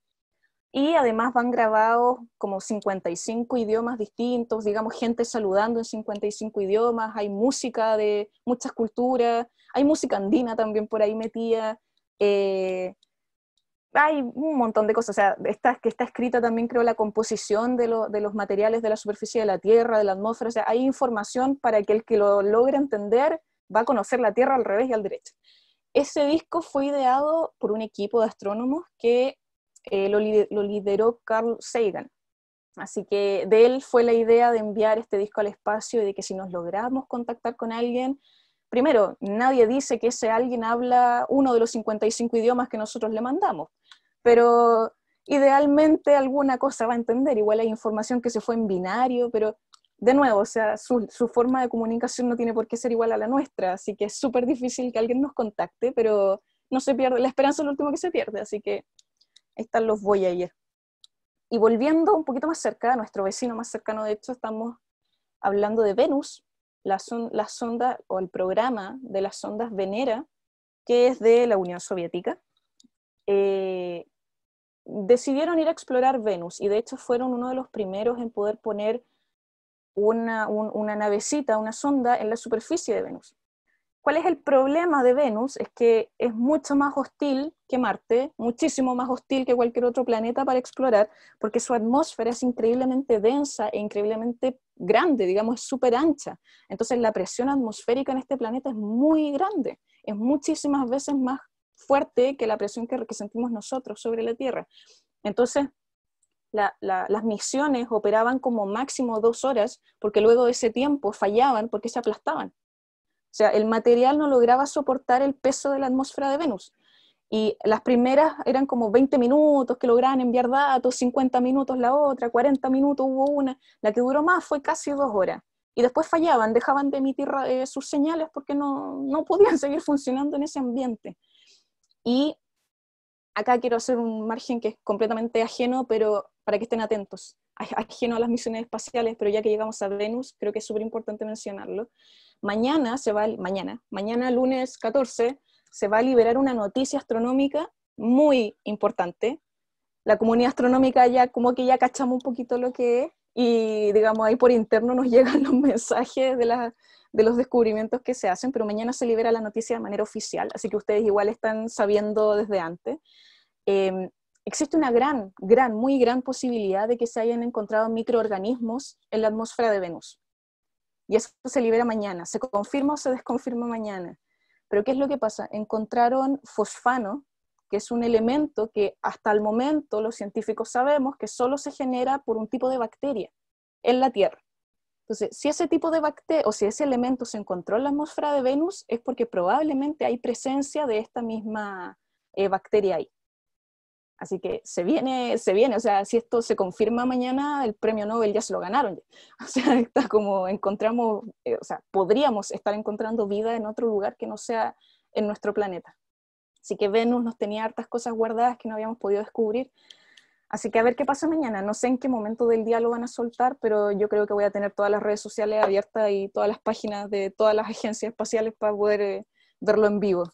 Y además van grabados como 55 idiomas distintos, digamos, gente saludando en 55 idiomas, hay música de muchas culturas, hay música andina también por ahí metida, eh, hay un montón de cosas, o sea, está, que está escrita también creo la composición de, de los materiales de la superficie de la Tierra, de la atmósfera, o sea, hay información para que el que lo logre entender va a conocer la Tierra al revés y al derecho. Ese disco fue ideado por un equipo de astrónomos que eh, lo, lo, lideró Carl Sagan. Así que de él fue la idea de enviar este disco al espacio y de que si nos logramos contactar con alguien, primero, nadie dice que ese alguien habla uno de los 55 idiomas que nosotros le mandamos, pero idealmente alguna cosa va a entender, igual hay información que se fue en binario, pero de nuevo, o sea, su, forma de comunicación no tiene por qué ser igual a la nuestra, así que es súper difícil que alguien nos contacte, pero no se pierde, la esperanza es lo último que se pierde, así que están los voy ir. Y volviendo un poquito más cerca, a nuestro vecino más cercano, de hecho, estamos hablando de Venus, la, sonda o el programa de las sondas Venera, que es de la Unión Soviética. Eh, decidieron ir a explorar Venus y de hecho fueron uno de los primeros en poder poner una, navecita, una sonda en la superficie de Venus. ¿Cuál es el problema de Venus? Es que es mucho más hostil que Marte, muchísimo más hostil que cualquier otro planeta para explorar, porque su atmósfera es increíblemente densa e increíblemente grande, digamos, es súper ancha. Entonces la presión atmosférica en este planeta es muy grande, es muchísimas veces más fuerte que la presión que, que sentimos nosotros sobre la Tierra. Entonces, las misiones operaban como máximo dos horas, porque luego de ese tiempo fallaban porque se aplastaban. O sea, el material no lograba soportar el peso de la atmósfera de Venus. Y las primeras eran como 20 minutos que lograban enviar datos, 50 minutos la otra, 40 minutos hubo una. La que duró más fue casi dos horas. Y después fallaban, dejaban de emitir eh, sus señales porque no, no podían seguir funcionando en ese ambiente. Y acá quiero hacer un margen que es completamente ajeno, pero para que estén atentos, no a las misiones espaciales, pero ya que llegamos a Venus, creo que es súper importante mencionarlo. Mañana, se va, mañana, mañana lunes 14, se va a liberar una noticia astronómica muy importante. La comunidad astronómica ya como que ya cachamos un poquito lo que es y digamos ahí por interno nos llegan los mensajes de, de los descubrimientos que se hacen, pero mañana se libera la noticia de manera oficial, así que ustedes igual están sabiendo desde antes. Em, existe una gran, gran, muy gran posibilidad de que se hayan encontrado microorganismos en la atmósfera de Venus. Y eso se libera mañana, se confirma o se desconfirma mañana. Pero ¿qué es lo que pasa? Encontraron fosfano, que es un elemento que hasta el momento los científicos sabemos que solo se genera por un tipo de bacteria en la Tierra. Entonces, si ese tipo de bacteria o si ese elemento se encontró en la atmósfera de Venus, es porque probablemente hay presencia de esta misma eh, bacteria ahí. Así que se viene, se viene, o sea, si esto se confirma mañana, el premio Nobel ya se lo ganaron. O sea, como encontramos, eh, o sea, podríamos estar encontrando vida en otro lugar que no sea en nuestro planeta. Así que Venus nos tenía hartas cosas guardadas que no habíamos podido descubrir. Así que a ver qué pasa mañana. No sé en qué momento del día lo van a soltar, pero yo creo que voy a tener todas las redes sociales abiertas y todas las páginas de todas las agencias espaciales para poder eh, verlo en vivo.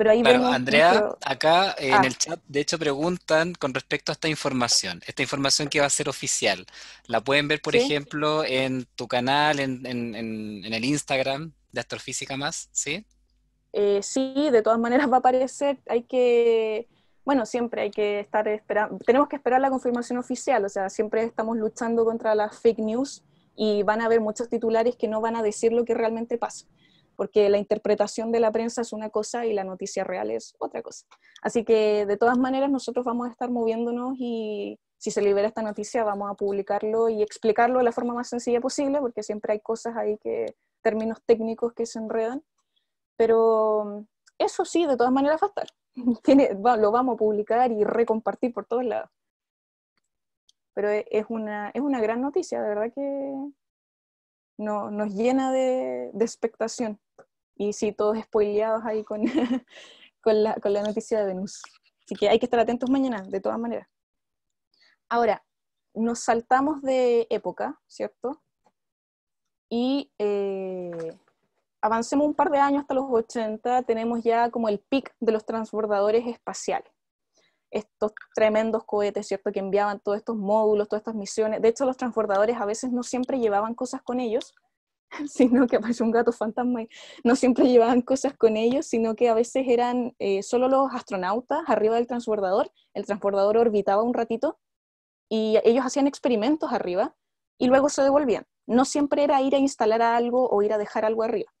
Pero ahí claro, Andrea, acá eh, en ah. el chat, de hecho, preguntan con respecto a esta información, esta información que va a ser oficial. La pueden ver, por ejemplo, en tu canal, en, el Instagram de Astrofísica Más, ¿sí? Eh, sí, de todas maneras va a aparecer, hay que, bueno, siempre hay que estar esperando, tenemos que esperar la confirmación oficial, o sea, siempre estamos luchando contra las fake news y van a haber muchos titulares que no van a decir lo que realmente pasa porque la interpretación de la prensa es una cosa y la noticia real es otra cosa. Así que de todas maneras nosotros vamos a estar moviéndonos y si se libera esta noticia vamos a publicarlo y explicarlo de la forma más sencilla posible, porque siempre hay cosas ahí que, términos técnicos que se enredan, pero eso sí, de todas maneras va a estar. lo vamos a publicar y recompartir por todos lados. Pero es una, es una gran noticia, de verdad que nos llena de, expectación. Y sí, todos spoileados ahí con, con, la, noticia de Venus. Así que hay que estar atentos mañana, de todas maneras. Ahora, nos saltamos de época, ¿cierto? Y eh, avancemos un par de años hasta los 80, tenemos ya como el pic de los transbordadores espaciales estos tremendos cohetes, ¿cierto? Que enviaban todos estos módulos, todas estas misiones. De hecho, los transbordadores a veces no siempre llevaban cosas con ellos, sino que apareció un gato fantasma no siempre llevaban cosas con ellos, sino que a veces eran eh, solo los astronautas arriba del transbordador. El transbordador orbitaba un ratito y ellos hacían experimentos arriba y luego se devolvían. No siempre era ir a instalar algo o ir a dejar algo arriba.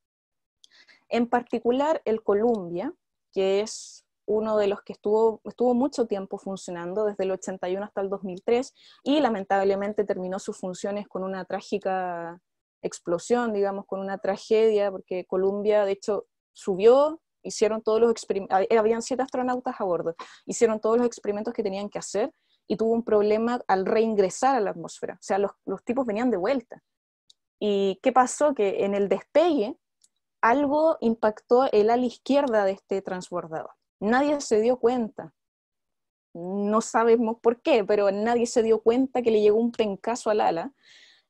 En particular, el Columbia, que es uno de los que estuvo, estuvo mucho tiempo funcionando, desde el 81 hasta el 2003, y lamentablemente terminó sus funciones con una trágica explosión, digamos, con una tragedia, porque Colombia, de hecho, subió, hicieron todos los experimentos, ah, eh, habían siete astronautas a bordo, hicieron todos los experimentos que tenían que hacer y tuvo un problema al reingresar a la atmósfera, o sea, los, los tipos venían de vuelta. ¿Y qué pasó? Que en el despegue algo impactó el ala izquierda de este transbordador. Nadie se dio cuenta. No sabemos por qué, pero nadie se dio cuenta que le llegó un pencazo al ala.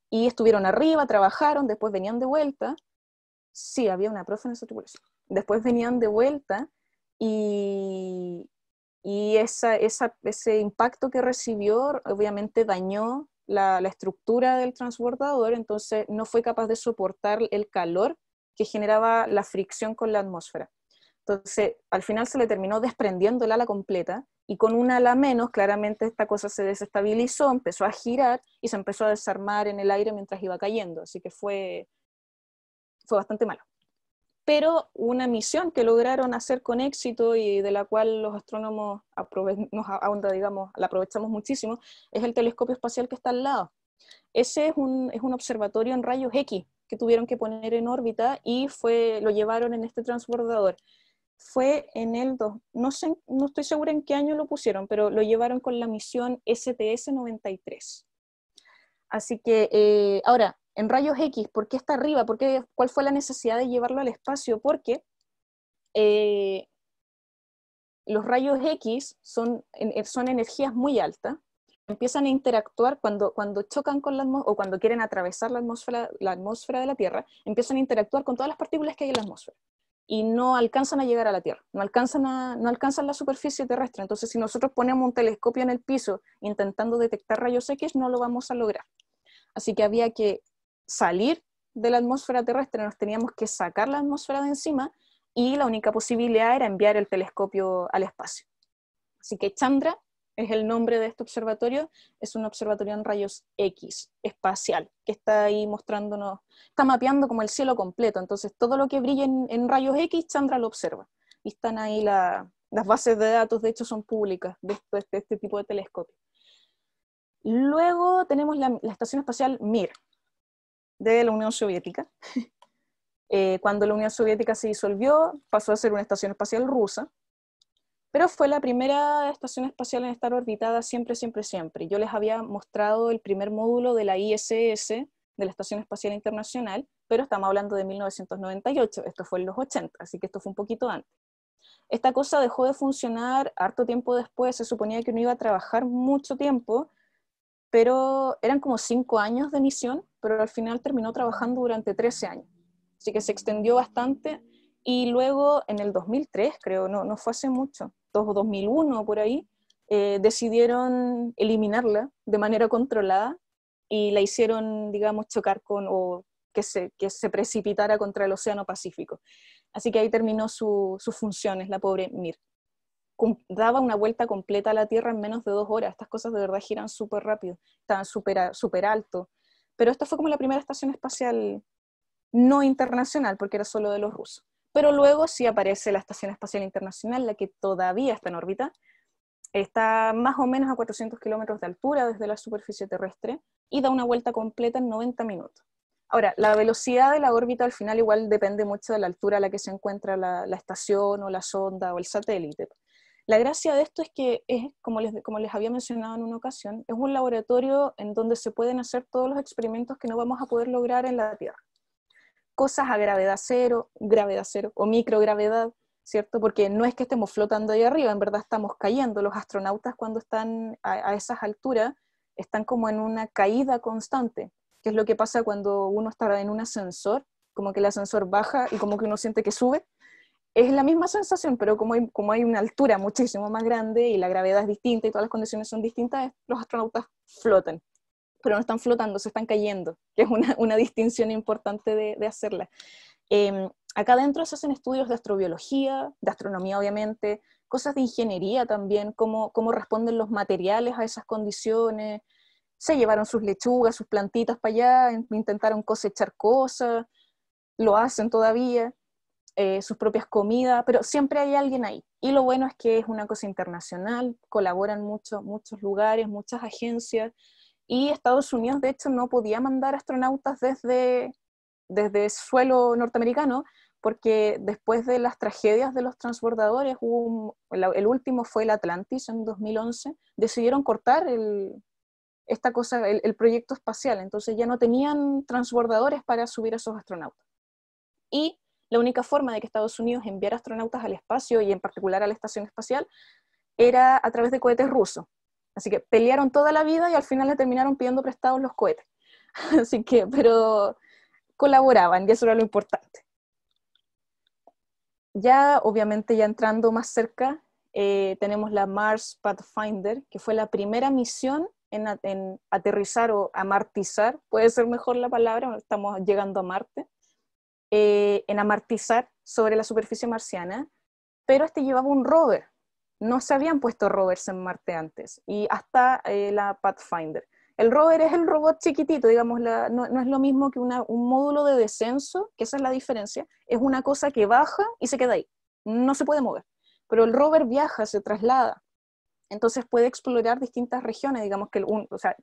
Y estuvieron arriba, trabajaron, después venían de vuelta. Sí, había una profe en esa Después venían de vuelta y, y ese impacto que recibió obviamente dañó la, la, estructura del transbordador, entonces no fue capaz de soportar el calor que generaba la fricción con la atmósfera. Entonces, al final se le terminó desprendiendo el ala completa y con un ala menos, claramente esta cosa se desestabilizó, empezó a girar y se empezó a desarmar en el aire mientras iba cayendo. Así que fue, bastante malo. Pero una misión que lograron hacer con éxito y de la cual los astrónomos nos digamos, la aprovechamos muchísimo, es el telescopio espacial que está al lado. Ese es un, es un observatorio en rayos X que tuvieron que poner en órbita y fue, lo llevaron en este transbordador fue en el 2, no, estoy segura en qué año lo pusieron, pero lo llevaron con la misión STS 93. Así que eh, ahora, en rayos X, ¿por qué está arriba? ¿Por qué, ¿Cuál fue la necesidad de llevarlo al espacio? Porque eh, los rayos X son, energías muy altas, empiezan a interactuar cuando, chocan con la atmósfera o cuando quieren atravesar la atmósfera de la Tierra, empiezan a interactuar con todas las partículas que hay en la atmósfera y no alcanzan a llegar a la Tierra, no alcanzan, a, no alcanzan la superficie terrestre. Entonces, si nosotros ponemos un telescopio en el piso intentando detectar rayos X, no lo vamos a lograr. Así que había que salir de la atmósfera terrestre, nos teníamos que sacar la atmósfera de encima y la única posibilidad era enviar el telescopio al espacio. Así que Chandra es el nombre de este observatorio, es un observatorio en rayos X, espacial, que está ahí mostrándonos, está mapeando como el cielo completo, entonces todo lo que brilla en, rayos X, Chandra lo observa. Y están ahí las bases de datos, de hecho son públicas de, este, tipo de telescopio. Luego tenemos la, Estación Espacial Mir, de la Unión Soviética. Eh, cuando la Unión Soviética se disolvió, pasó a ser una estación espacial rusa, pero fue la primera estación espacial en estar orbitada siempre, siempre, siempre. Yo les había mostrado el primer módulo de la ISS, de la Estación Espacial Internacional, pero estamos hablando de 1998, esto fue en los 80, así que esto fue un poquito antes. Esta cosa dejó de funcionar harto tiempo después, se suponía que no iba a trabajar mucho tiempo, pero eran como cinco años de misión, pero al final terminó trabajando durante 13 años. Así que se extendió bastante y luego en el 2003, creo, no, no fue hace mucho, o 2001 por ahí, eh, decidieron eliminarla de manera controlada y la hicieron, digamos, chocar con o que se, que se precipitara contra el Océano Pacífico. Así que ahí terminó su, sus funciones, la pobre Mir. Daba una vuelta completa a la Tierra en menos de dos horas. Estas cosas de verdad giran súper rápido, estaban súper super alto. Pero esta fue como la primera estación espacial no internacional, porque era solo de los rusos. Pero luego sí aparece la Estación Espacial Internacional, la que todavía está en órbita. Está más o menos a 400 kilómetros de altura desde la superficie terrestre y da una vuelta completa en 90 minutos. Ahora, la velocidad de la órbita al final igual depende mucho de la altura a la que se encuentra la, estación o la sonda o el satélite. La gracia de esto es que es, como como les había mencionado en una ocasión, es un laboratorio en donde se pueden hacer todos los experimentos que no vamos a poder lograr en la Tierra cosas a gravedad cero, gravedad cero o microgravedad, ¿cierto? Porque no es que estemos flotando ahí arriba, en verdad estamos cayendo. Los astronautas cuando están a, esas alturas están como en una caída constante, que es lo que pasa cuando uno está en un ascensor, como que el ascensor baja y como que uno siente que sube. Es la misma sensación, pero como hay, como hay una altura muchísimo más grande y la gravedad es distinta y todas las condiciones son distintas, los astronautas flotan pero no están flotando, se están cayendo, que es una, una distinción importante de, de hacerla. Em, acá adentro se hacen estudios de astrobiología, de astronomía obviamente, cosas de ingeniería también, cómo, cómo responden los materiales a esas condiciones, se llevaron sus lechugas, sus plantitas para allá, intentaron cosechar cosas, lo hacen todavía, eh, sus propias comidas, pero siempre hay alguien ahí. Y lo bueno es que es una cosa internacional, colaboran muchos muchos lugares, muchas agencias, y Estados Unidos, de hecho, no podía mandar astronautas desde, desde suelo norteamericano, porque después de las tragedias de los transbordadores, el último fue el Atlantis en 2011, decidieron cortar esta cosa, el, proyecto espacial, entonces ya no tenían transbordadores para subir a esos astronautas. Y la única forma de que Estados Unidos enviara astronautas al espacio y en particular a la estación espacial era a través de cohetes rusos. Así que pelearon toda la vida y al final le terminaron pidiendo prestados los cohetes. Así que, pero colaboraban y eso era lo importante. Ya, obviamente, ya entrando más cerca, eh, tenemos la Mars Pathfinder, que fue la primera misión en, aterrizar o amartizar, puede ser mejor la palabra, estamos llegando a Marte, eh, en amartizar sobre la superficie marciana, pero este llevaba un rover, no se habían puesto rovers en Marte antes, y hasta eh, la Pathfinder. El rover es el robot chiquitito, digamos, no, es lo mismo que un módulo de descenso, que esa es la diferencia, es una cosa que baja y se queda ahí, no se puede mover. Pero el rover viaja, se traslada, entonces puede explorar distintas regiones, digamos que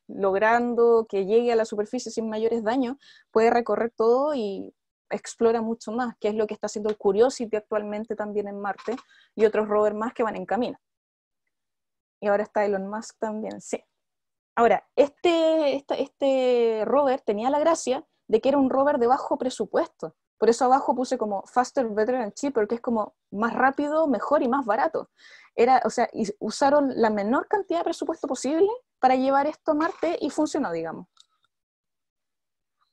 logrando que llegue a la superficie sin mayores daños, puede recorrer todo y explora mucho más, que es lo que está haciendo el Curiosity actualmente también en Marte, y otros rovers más que van en camino. Y ahora está Elon Musk también, sí. Ahora, este, este, rover tenía la gracia de que era un rover de bajo presupuesto. Por eso abajo puse como faster, better and cheaper, que es como más rápido, mejor y más barato. Era, o sea, usaron la menor cantidad de presupuesto posible para llevar esto a Marte y funcionó, digamos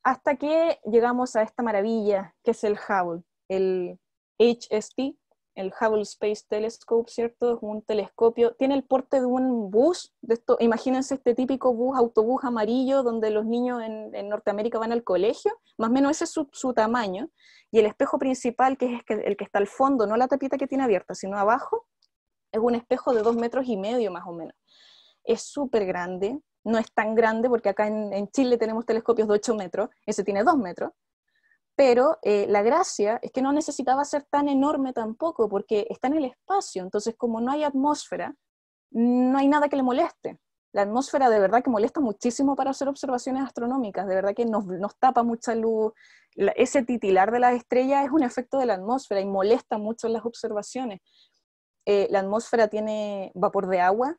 hasta que llegamos a esta maravilla que es el Hubble, el HST, el Hubble Space Telescope, ¿cierto? Es un telescopio, tiene el porte de un bus, imagínense este típico bus, autobús amarillo, donde los niños en, Norteamérica van al colegio, más o menos ese es su, tamaño, y el espejo principal, que es el que está al fondo, no la tapita que tiene abierta, sino abajo, es un espejo de dos metros y medio más o menos. Es súper grande, no es tan grande, porque acá en, Chile tenemos telescopios de 8 metros, ese tiene 2 metros, pero eh, la gracia es que no necesitaba ser tan enorme tampoco, porque está en el espacio, entonces como no hay atmósfera, no hay nada que le moleste. La atmósfera de verdad que molesta muchísimo para hacer observaciones astronómicas, de verdad que nos, tapa mucha luz. ese titilar de las estrellas es un efecto de la atmósfera y molesta mucho las observaciones. Eh, la atmósfera tiene vapor de agua,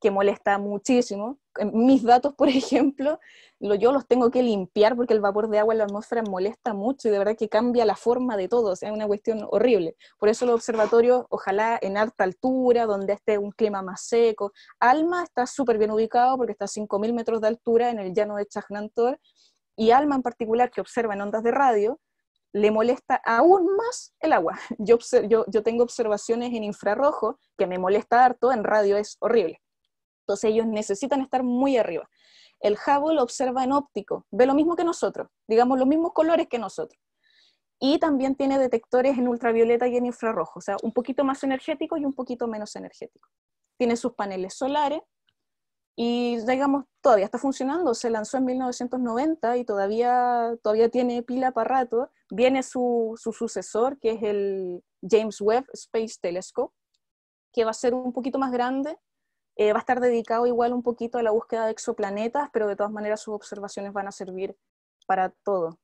que molesta muchísimo. Mis datos, por ejemplo, yo los tengo que limpiar porque el vapor de agua en la atmósfera molesta mucho y de verdad que cambia la forma de todo, o sea, es una cuestión horrible. Por eso los observatorios, ojalá en alta altura, donde esté un clima más seco. Alma está súper bien ubicado porque está a 5.000 metros de altura en el llano de Chagnantor y Alma en particular, que observa en ondas de radio, le molesta aún más el agua. yo, yo tengo observaciones en infrarrojo que me molesta harto, en radio es horrible. Entonces ellos necesitan estar muy arriba. El Hubble observa en óptico, ve lo mismo que nosotros, digamos los mismos colores que nosotros. Y también tiene detectores en ultravioleta y en infrarrojo, o sea, un poquito más energético y un poquito menos energético. Tiene sus paneles solares y, digamos, todavía está funcionando. Se lanzó en 1990 y todavía, todavía tiene pila para rato. Viene su sucesor, que es el James Webb Space Telescope, que va a ser un poquito más grande eh, va a estar dedicado igual un poquito a la búsqueda de exoplanetas, pero de todas maneras sus observaciones van a servir para todo.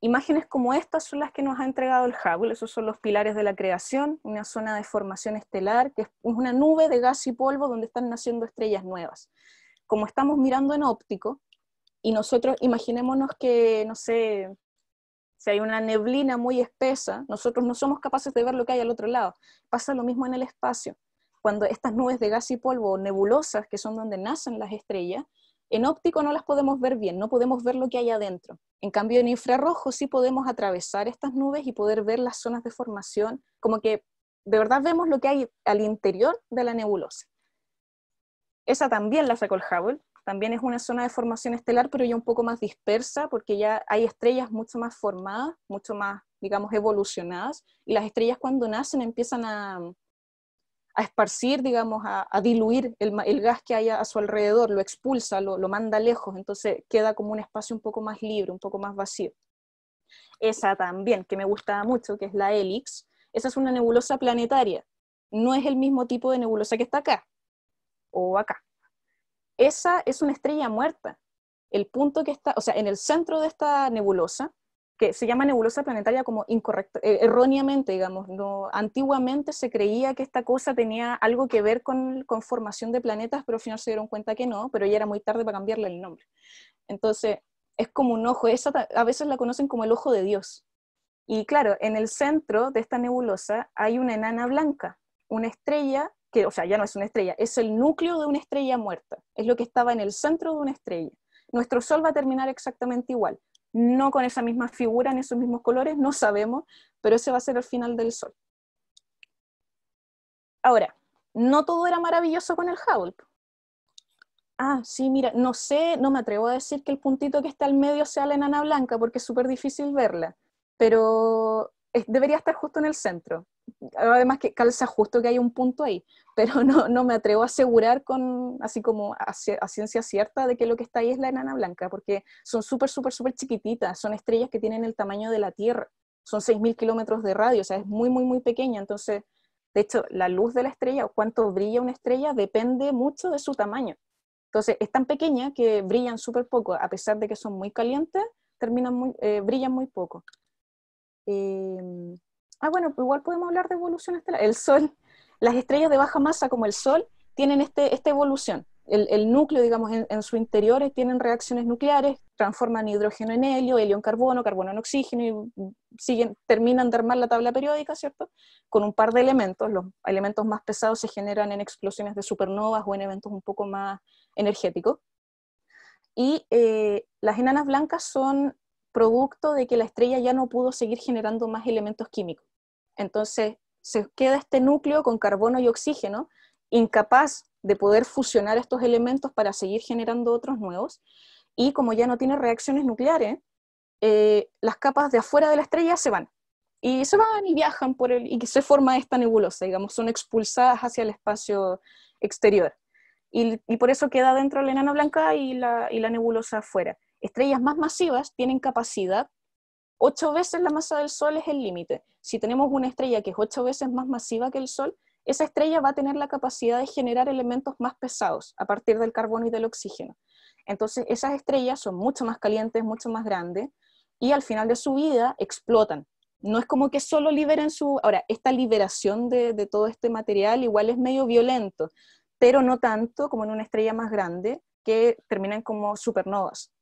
Imágenes como estas son las que nos ha entregado el Hubble, esos son los pilares de la creación, una zona de formación estelar, que es una nube de gas y polvo donde están naciendo estrellas nuevas. Como estamos mirando en óptico, y nosotros imaginémonos que, no sé, si hay una neblina muy espesa, nosotros no somos capaces de ver lo que hay al otro lado. Pasa lo mismo en el espacio cuando estas nubes de gas y polvo nebulosas, que son donde nacen las estrellas, en óptico no las podemos ver bien, no podemos ver lo que hay adentro. En cambio, en infrarrojo sí podemos atravesar estas nubes y poder ver las zonas de formación, como que de verdad vemos lo que hay al interior de la nebulosa. Esa también la sacó Hubble, también es una zona de formación estelar, pero ya un poco más dispersa, porque ya hay estrellas mucho más formadas, mucho más, digamos, evolucionadas, y las estrellas cuando nacen empiezan a, a esparcir, digamos, a, diluir el, gas que haya a su alrededor, lo expulsa, lo, manda lejos, entonces queda como un espacio un poco más libre, un poco más vacío. Esa también, que me gusta mucho, que es la Helix, esa es una nebulosa planetaria, no es el mismo tipo de nebulosa que está acá o acá. Esa es una estrella muerta. El punto que está, o sea, en el centro de esta nebulosa que se llama nebulosa planetaria como incorrecto eh, erróneamente, digamos. No, antiguamente se creía que esta cosa tenía algo que ver con, con formación de planetas, pero al final se dieron cuenta que no, pero ya era muy tarde para cambiarle el nombre. Entonces, es como un ojo, esa a veces la conocen como el ojo de Dios. Y claro, en el centro de esta nebulosa hay una enana blanca, una estrella que, o sea, ya no es una estrella, es el núcleo de una estrella muerta, es lo que estaba en el centro de una estrella. Nuestro Sol va a terminar exactamente igual no con esa misma figura, en esos mismos colores, no sabemos, pero ese va a ser el final del sol. Ahora, no todo era maravilloso con el Hubble. Ah, sí, mira, no sé, no me atrevo a decir que el puntito que está al medio sea la enana blanca porque es súper difícil verla, pero debería estar justo en el centro. Además que calza justo que hay un punto ahí, pero no, no me atrevo a asegurar con, así como a, ciencia cierta de que lo que está ahí es la enana blanca, porque son súper, súper, súper chiquititas, son estrellas que tienen el tamaño de la Tierra, son 6.000 kilómetros de radio, o sea, es muy, muy, muy pequeña, entonces, de hecho, la luz de la estrella o cuánto brilla una estrella depende mucho de su tamaño. Entonces, es tan pequeña que brillan súper poco, a pesar de que son muy calientes, terminan muy, eh, brillan muy poco. Em, ah, bueno, igual podemos hablar de evolución estelar. El Sol, las estrellas de baja masa como el Sol tienen este, esta evolución. El, núcleo, digamos, en, su interior eh, tienen reacciones nucleares, transforman hidrógeno en helio, helio en carbono, carbono en oxígeno y mm, siguen, terminan de armar la tabla periódica, ¿cierto? Con un par de elementos. Los elementos más pesados se generan en explosiones de supernovas o en eventos un poco más energéticos. Y eh, las enanas blancas son producto de que la estrella ya no pudo seguir generando más elementos químicos. Entonces, se queda este núcleo con carbono y oxígeno, incapaz de poder fusionar estos elementos para seguir generando otros nuevos. Y como ya no tiene reacciones nucleares, eh, las capas de afuera de la estrella se van. Y se van y viajan por el, y se forma esta nebulosa, digamos, son expulsadas hacia el espacio exterior. Y, por eso queda dentro la enana blanca y la nebulosa afuera estrellas más masivas tienen capacidad, ocho veces la masa del Sol es el límite. Si tenemos una estrella que es ocho veces más masiva que el Sol, esa estrella va a tener la capacidad de generar elementos más pesados a partir del carbono y del oxígeno. Entonces, esas estrellas son mucho más calientes, mucho más grandes, y al final de su vida explotan. No es como que solo liberen su... Ahora, esta liberación de, de todo este material igual es medio violento, pero no tanto como en una estrella más grande que terminan como supernovas.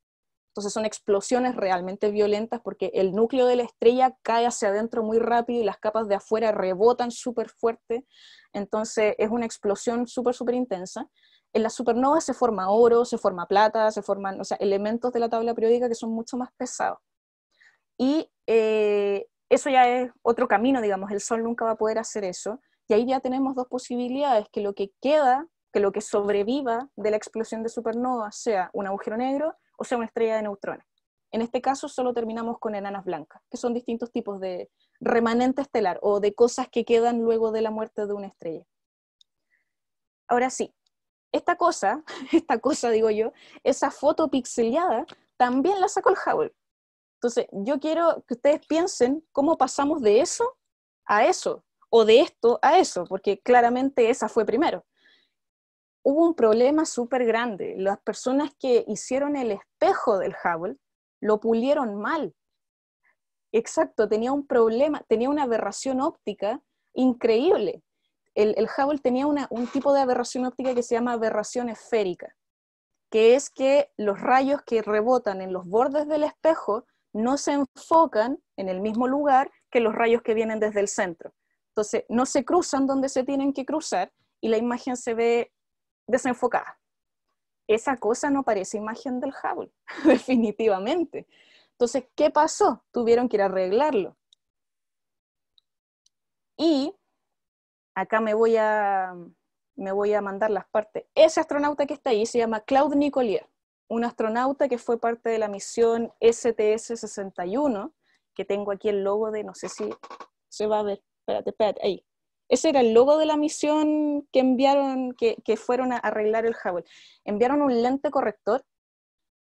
Entonces son explosiones realmente violentas porque el núcleo de la estrella cae hacia adentro muy rápido y las capas de afuera rebotan súper fuerte. Entonces es una explosión súper, súper intensa. En la supernova se forma oro, se forma plata, se forman o sea, elementos de la tabla periódica que son mucho más pesados. Y eh, eso ya es otro camino, digamos, el Sol nunca va a poder hacer eso. Y ahí ya tenemos dos posibilidades, que lo que queda, que lo que sobreviva de la explosión de supernova sea un agujero negro o sea, una estrella de neutrones. En este caso solo terminamos con enanas blancas, que son distintos tipos de remanente estelar o de cosas que quedan luego de la muerte de una estrella. Ahora sí, esta cosa, esta cosa digo yo, esa foto pixelada también la sacó el Hubble. Entonces, yo quiero que ustedes piensen cómo pasamos de eso a eso, o de esto a eso, porque claramente esa fue primero hubo un problema súper grande. Las personas que hicieron el espejo del Hubble lo pulieron mal. Exacto, tenía un problema, tenía una aberración óptica increíble. El, Hubble tenía un tipo de aberración óptica que se llama aberración esférica, que es que los rayos que rebotan en los bordes del espejo no se enfocan en el mismo lugar que los rayos que vienen desde el centro. Entonces, no se cruzan donde se tienen que cruzar y la imagen se ve desenfocada. Esa cosa no parece imagen del Hubble, definitivamente. Entonces, ¿qué pasó? Tuvieron que ir a arreglarlo. Y acá me voy a, me voy a mandar las partes. Ese astronauta que está ahí se llama Claude Nicolier, un astronauta que fue parte de la misión STS-61, que tengo aquí el logo de, no sé si se va a ver, espérate, espérate, ahí. Ese era el logo de la misión que enviaron, que, fueron a arreglar el Hubble. Enviaron un lente corrector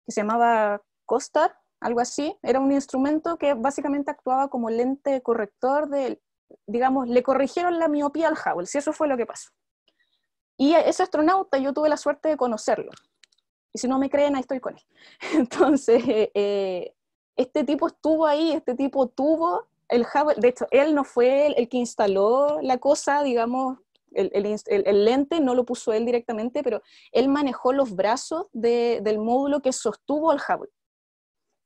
que se llamaba Costar, algo así. Era un instrumento que básicamente actuaba como lente corrector de, digamos, le corrigieron la miopía al Hubble, si eso fue lo que pasó. Y ese astronauta yo tuve la suerte de conocerlo. Y si no me creen, ahí estoy con él. Entonces, eh, eh, este tipo estuvo ahí, este tipo tuvo el de hecho, él no fue el, que instaló la cosa, digamos, el, lente no lo puso él directamente, pero él manejó los brazos del módulo que sostuvo al Hubble.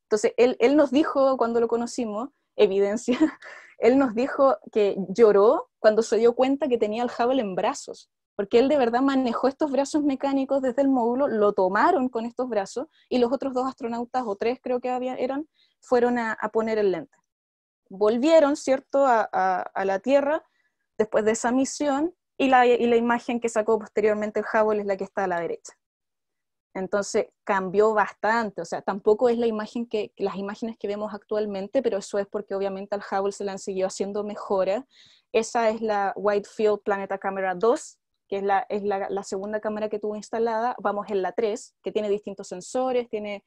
Entonces, él, nos dijo cuando lo conocimos, evidencia, él nos dijo que lloró cuando se dio cuenta que tenía el Hubble en brazos, porque él de verdad manejó estos brazos mecánicos desde el módulo, lo tomaron con estos brazos y los otros dos astronautas, o tres creo que había, eran, fueron a poner el lente volvieron, ¿cierto?, a, la Tierra después de esa misión y la, imagen que sacó posteriormente el Hubble es la que está a la derecha. Entonces cambió bastante, o sea, tampoco es la imagen que las imágenes que vemos actualmente, pero eso es porque obviamente al Hubble se le han seguido haciendo mejoras. Esa es la field Planeta Camera 2, que es, la, es la, segunda cámara que tuvo instalada. Vamos en la 3, que tiene distintos sensores, tiene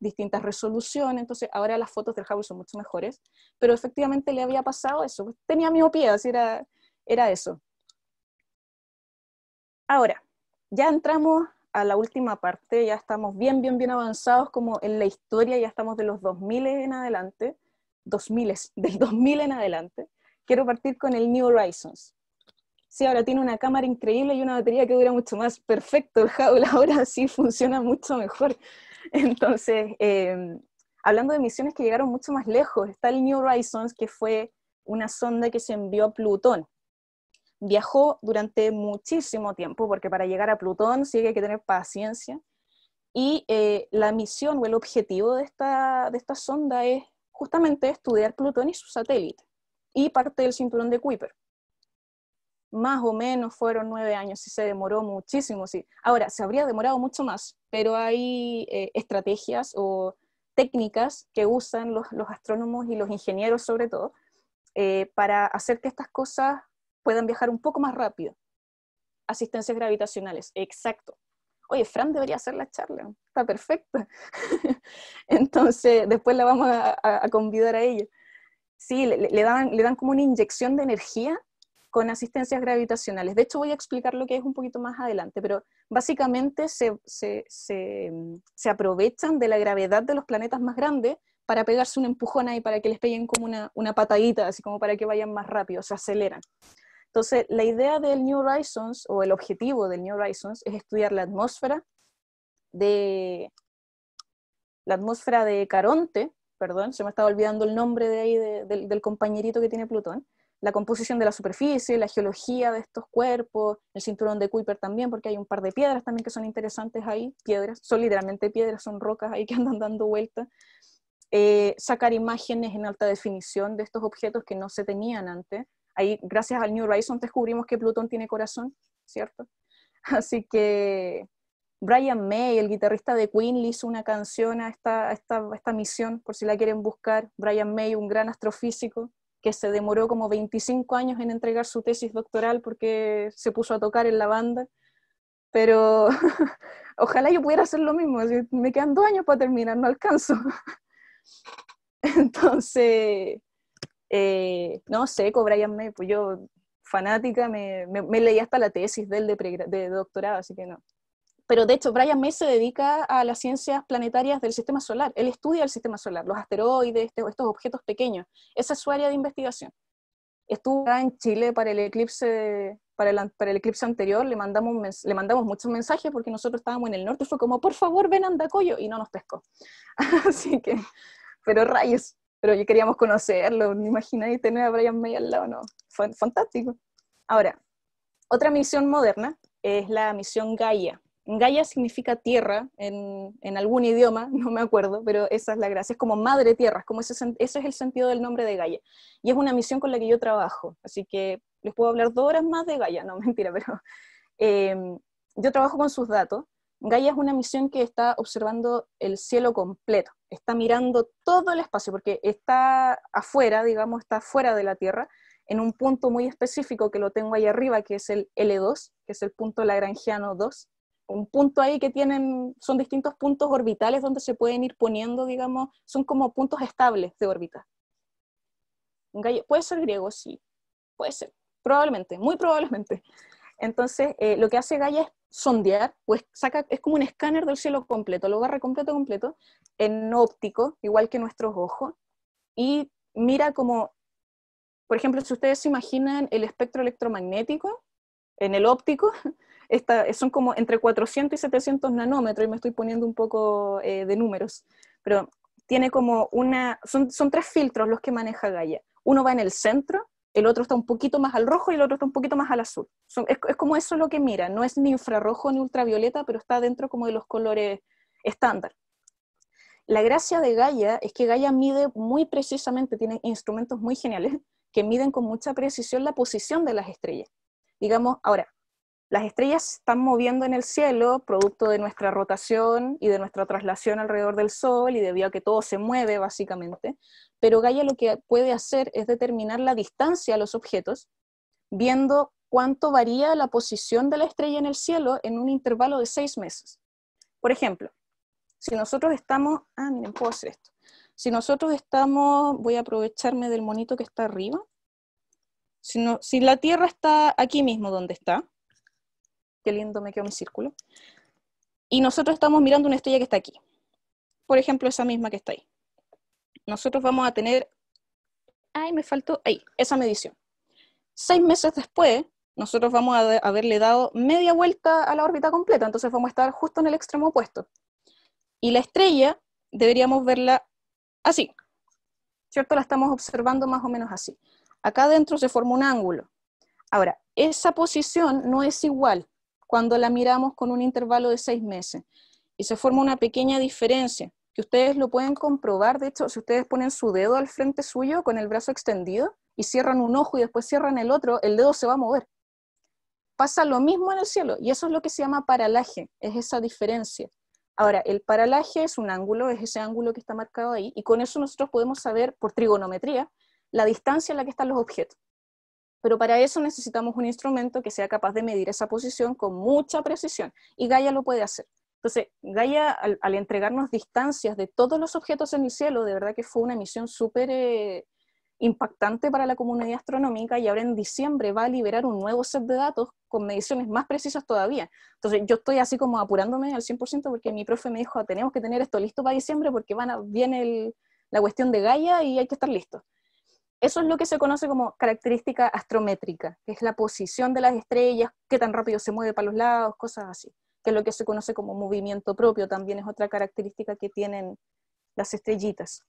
distintas resoluciones, entonces ahora las fotos del Hubble son mucho mejores, pero efectivamente le había pasado eso, pues, tenía miopía, así era, era eso. Ahora, ya entramos a la última parte, ya estamos bien, bien, bien avanzados como en la historia, ya estamos de los 2000 en adelante, 2000, del 2000 en adelante. Quiero partir con el New Horizons. Sí, ahora tiene una cámara increíble y una batería que dura mucho más. Perfecto, el Hubble ahora sí funciona mucho mejor. Entonces, em, hablando de misiones que llegaron mucho más lejos, está el New Horizons, que fue una sonda que se envió a Plutón. Viajó durante muchísimo tiempo, porque para llegar a Plutón sí hay que tener paciencia. Y eh, la misión o el objetivo de esta, de esta sonda es justamente estudiar Plutón y su satélite y parte del cinturón de Kuiper más o menos fueron nueve años, y se demoró muchísimo, sí. Ahora, se habría demorado mucho más, pero hay eh, estrategias o técnicas que usan los, astrónomos y los ingenieros sobre todo eh, para hacer que estas cosas puedan viajar un poco más rápido. Asistencias gravitacionales, exacto. Oye, Fran debería hacer la charla, está perfecta. Entonces, después la vamos a, convidar a ella. Sí, le dan como una inyección de energía con asistencias gravitacionales. De hecho, voy a explicar lo que es un poquito más adelante, pero básicamente se, se, se, aprovechan de la gravedad de los planetas más grandes para pegarse un empujón ahí, para que les peguen como una, una patadita, así como para que vayan más rápido, se aceleran. Entonces, la idea del New Horizons, o el objetivo del New Horizons, es estudiar la atmósfera de la atmósfera de Caronte, perdón, se me estaba olvidando el nombre de ahí del compañerito que tiene Plutón, la composición de la superficie, la geología de estos cuerpos, el cinturón de Kuiper también, porque hay un par de piedras también que son interesantes ahí, piedras, son literalmente piedras, son rocas ahí que andan dando vueltas. Eh, sacar imágenes en alta definición de estos objetos que no se tenían antes. Ahí, gracias al New Horizons, descubrimos que Plutón tiene corazón, ¿cierto? Así que Brian May, el guitarrista de Queen, le hizo una canción a esta, esta, a esta misión, por si la quieren buscar. Brian May, un gran astrofísico, que se demoró como 25 años en entregar su tesis doctoral porque se puso a tocar en la banda. Pero ojalá yo pudiera hacer lo mismo, me quedan dos años para terminar, no alcanzo. Entonces, eh, no sé, pues, Brian pues yo fanática, me, me, leí hasta la tesis del de doctorado, así que no, pero de hecho, Brian May se dedica a las ciencias planetarias del sistema solar. Él estudia el sistema solar, los asteroides, este, estos objetos pequeños. Esa es su área de investigación. Estuvo en Chile para el eclipse, para el, eclipse anterior. Le mandamos, le mandamos muchos mensajes porque nosotros estábamos en el norte. Fue como, por favor, ven a Andacoyo. Y no nos pescó. Así que, pero rayos. Pero yo queríamos conocerlo. ¿No imagináis tener a Brian May al lado? No. Fue fantástico. Ahora, otra misión moderna es la misión Gaia Gaia significa tierra en, algún idioma, no me acuerdo, pero esa es la gracia, es como madre tierra, como ese, es el sentido del nombre de Gaia. Y es una misión con la que yo trabajo, así que les puedo hablar dos horas más de Gaia, no mentira, pero em, yo trabajo con sus datos. Gaia es una misión que está observando el cielo completo, está mirando todo el espacio, porque está afuera, digamos, está fuera de la Tierra, en un punto muy específico que lo tengo ahí arriba, que es el L2, que es el punto lagrangiano 2, un punto ahí que tienen, son distintos puntos orbitales donde se pueden ir poniendo, digamos, son como puntos estables de órbita. Un gallo, puede ser griego, sí, puede ser, probablemente, muy probablemente. Entonces, eh, lo que hace Gaia es sondear, pues saca, es como un escáner del cielo completo, lo agarra completo, completo, en óptico, igual que nuestros ojos, y mira como, por ejemplo, si ustedes se imaginan el espectro electromagnético en el óptico, son como entre 400 y 700 nanómetros, y me estoy poniendo un poco eh, de números, pero tiene como una, son, tres filtros los que maneja Gaia. Uno va en el centro, el otro está un poquito más al rojo y el otro está un poquito más al azul. es, es, como eso lo que mira, no es ni infrarrojo ni ultravioleta, pero está dentro como de los colores estándar. La gracia de Gaia es que Gaia mide muy precisamente, tiene instrumentos muy geniales que miden con mucha precisión la posición de las estrellas. Digamos, ahora, las estrellas se están moviendo en el cielo, producto de nuestra rotación y de nuestra traslación alrededor del Sol, y debido a que todo se mueve, básicamente. Pero Gaia lo que puede hacer es determinar la distancia a los objetos, viendo cuánto varía la posición de la estrella en el cielo en un intervalo de seis meses. Por ejemplo, si nosotros estamos... Ah, miren, puedo hacer esto. Si nosotros estamos... Voy a aprovecharme del monito que está arriba. Si, si la Tierra está aquí mismo donde está, Qué lindo me quedó mi círculo. Y nosotros estamos mirando una estrella que está aquí. Por ejemplo, esa misma que está ahí. Nosotros vamos a tener... Ay, me faltó... Ahí, esa medición. Seis meses después, nosotros vamos a haberle dado media vuelta a la órbita completa, entonces vamos a estar justo en el extremo opuesto. Y la estrella deberíamos verla así, ¿cierto? La estamos observando más o menos así. Acá adentro se forma un ángulo. Ahora, esa posición no es igual cuando la miramos con un intervalo de seis meses. Y se forma una pequeña diferencia, que ustedes lo pueden comprobar, de hecho, si ustedes ponen su dedo al frente suyo con el brazo extendido y cierran un ojo y después cierran el otro, el dedo se va a mover. Pasa lo mismo en el cielo y eso es lo que se llama paralaje, es esa diferencia. Ahora, el paralaje es un ángulo, es ese ángulo que está marcado ahí, y con eso nosotros podemos saber por trigonometría la distancia en la que están los objetos. Pero para eso necesitamos un instrumento que sea capaz de medir esa posición con mucha precisión. Y Gaia lo puede hacer. Entonces, Gaia, al, entregarnos distancias de todos los objetos en el cielo, de verdad que fue una misión súper eh, impactante para la comunidad astronómica y ahora en diciembre va a liberar un nuevo set de datos con mediciones más precisas todavía. Entonces yo estoy así como apurándome al 100% porque mi profe me dijo, tenemos que tener esto listo para diciembre porque van a, viene la cuestión de Gaia y hay que estar listos. Eso es lo que se conoce como característica astrométrica, que es la posición de las estrellas, qué tan rápido se mueve para los lados, cosas así, que es lo que se conoce como movimiento propio, también es otra característica que tienen las estrellitas.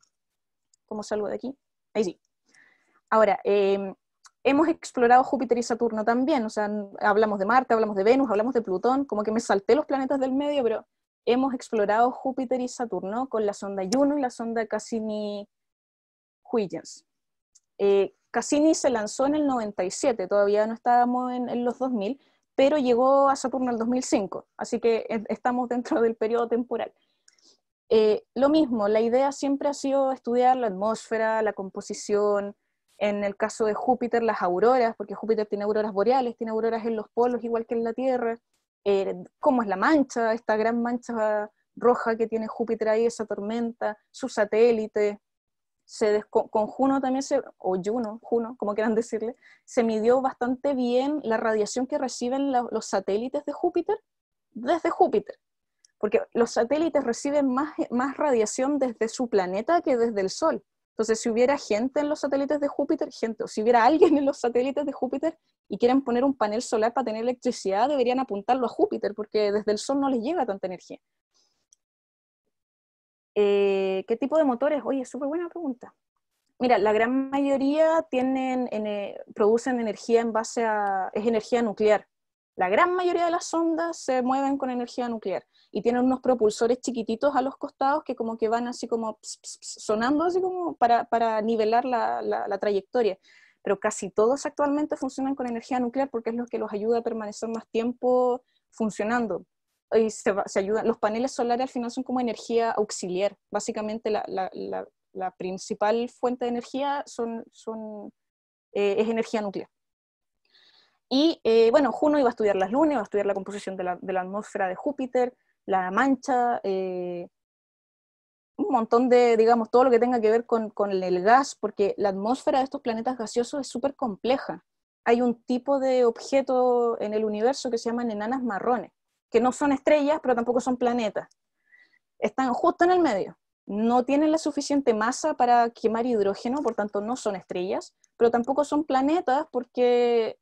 ¿Cómo salgo de aquí? Ahí sí. Ahora, em, hemos explorado Júpiter y Saturno también, o sea, hablamos de Marte, hablamos de Venus, hablamos de Plutón, como que me salté los planetas del medio, pero hemos explorado Júpiter y Saturno con la sonda Juno y la sonda Cassini-Huygens. Eh, Cassini se lanzó en el 97, todavía no estábamos en, los 2000, pero llegó a Saturno en el 2005, así que estamos dentro del periodo temporal. Eh, lo mismo, la idea siempre ha sido estudiar la atmósfera, la composición, en el caso de Júpiter, las auroras, porque Júpiter tiene auroras boreales, tiene auroras en los polos, igual que en la Tierra, eh, cómo es la mancha, esta gran mancha roja que tiene Júpiter ahí, esa tormenta, su satélite, se con Juno también, se, o Juno, Juno, como quieran decirle, se midió bastante bien la radiación que reciben los satélites de Júpiter desde Júpiter, porque los satélites reciben más, más radiación desde su planeta que desde el Sol. Entonces, si hubiera gente en los satélites de Júpiter, gente, o si hubiera alguien en los satélites de Júpiter y quieren poner un panel solar para tener electricidad, deberían apuntarlo a Júpiter, porque desde el Sol no les llega tanta energía. Eh, ¿Qué tipo de motores? Oye, súper buena pregunta. Mira, la gran mayoría tienen, eh, producen energía en base a, es energía nuclear. La gran mayoría de las sondas se mueven con energía nuclear y tienen unos propulsores chiquititos a los costados que como que van así como sonando así como para, nivelar la, la, trayectoria. Pero casi todos actualmente funcionan con energía nuclear porque es lo que los ayuda a permanecer más tiempo funcionando se, ayudan. Los paneles solares al final son como energía auxiliar. Básicamente la, principal fuente de energía eh, es energía nuclear. Y eh, bueno, Juno iba a estudiar las lunas, iba a estudiar la composición de la, atmósfera de Júpiter, la mancha, eh, un montón de, digamos, todo lo que tenga que ver con el gas, porque la atmósfera de estos planetas gaseosos es súper compleja. Hay un tipo de objeto en el universo que se llaman enanas marrones, que no son estrellas, pero tampoco son planetas. Están justo en el medio. No tienen la suficiente masa para quemar hidrógeno, por tanto no son estrellas, pero tampoco son planetas porque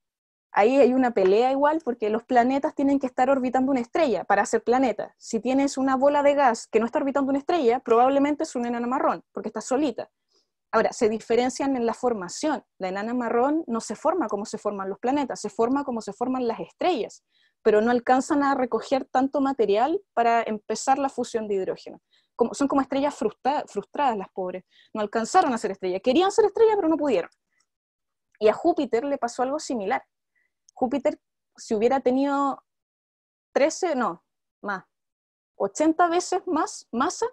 ahí hay una pelea igual, porque los planetas tienen que estar orbitando una estrella para ser planetas. Si tienes una bola de gas que no está orbitando una estrella, probablemente es una enana marrón, porque está solita. Ahora, se diferencian en la formación. La enana marrón no se forma como se forman los planetas, se forma como se forman las estrellas pero no alcanzan a recoger tanto material para empezar la fusión de hidrógeno. son como estrellas frustradas las pobres. No alcanzaron a ser estrellas. Querían ser estrellas, pero no pudieron. Y a Júpiter le pasó algo similar. Júpiter, si hubiera tenido 13, no, más, 80 veces más masa,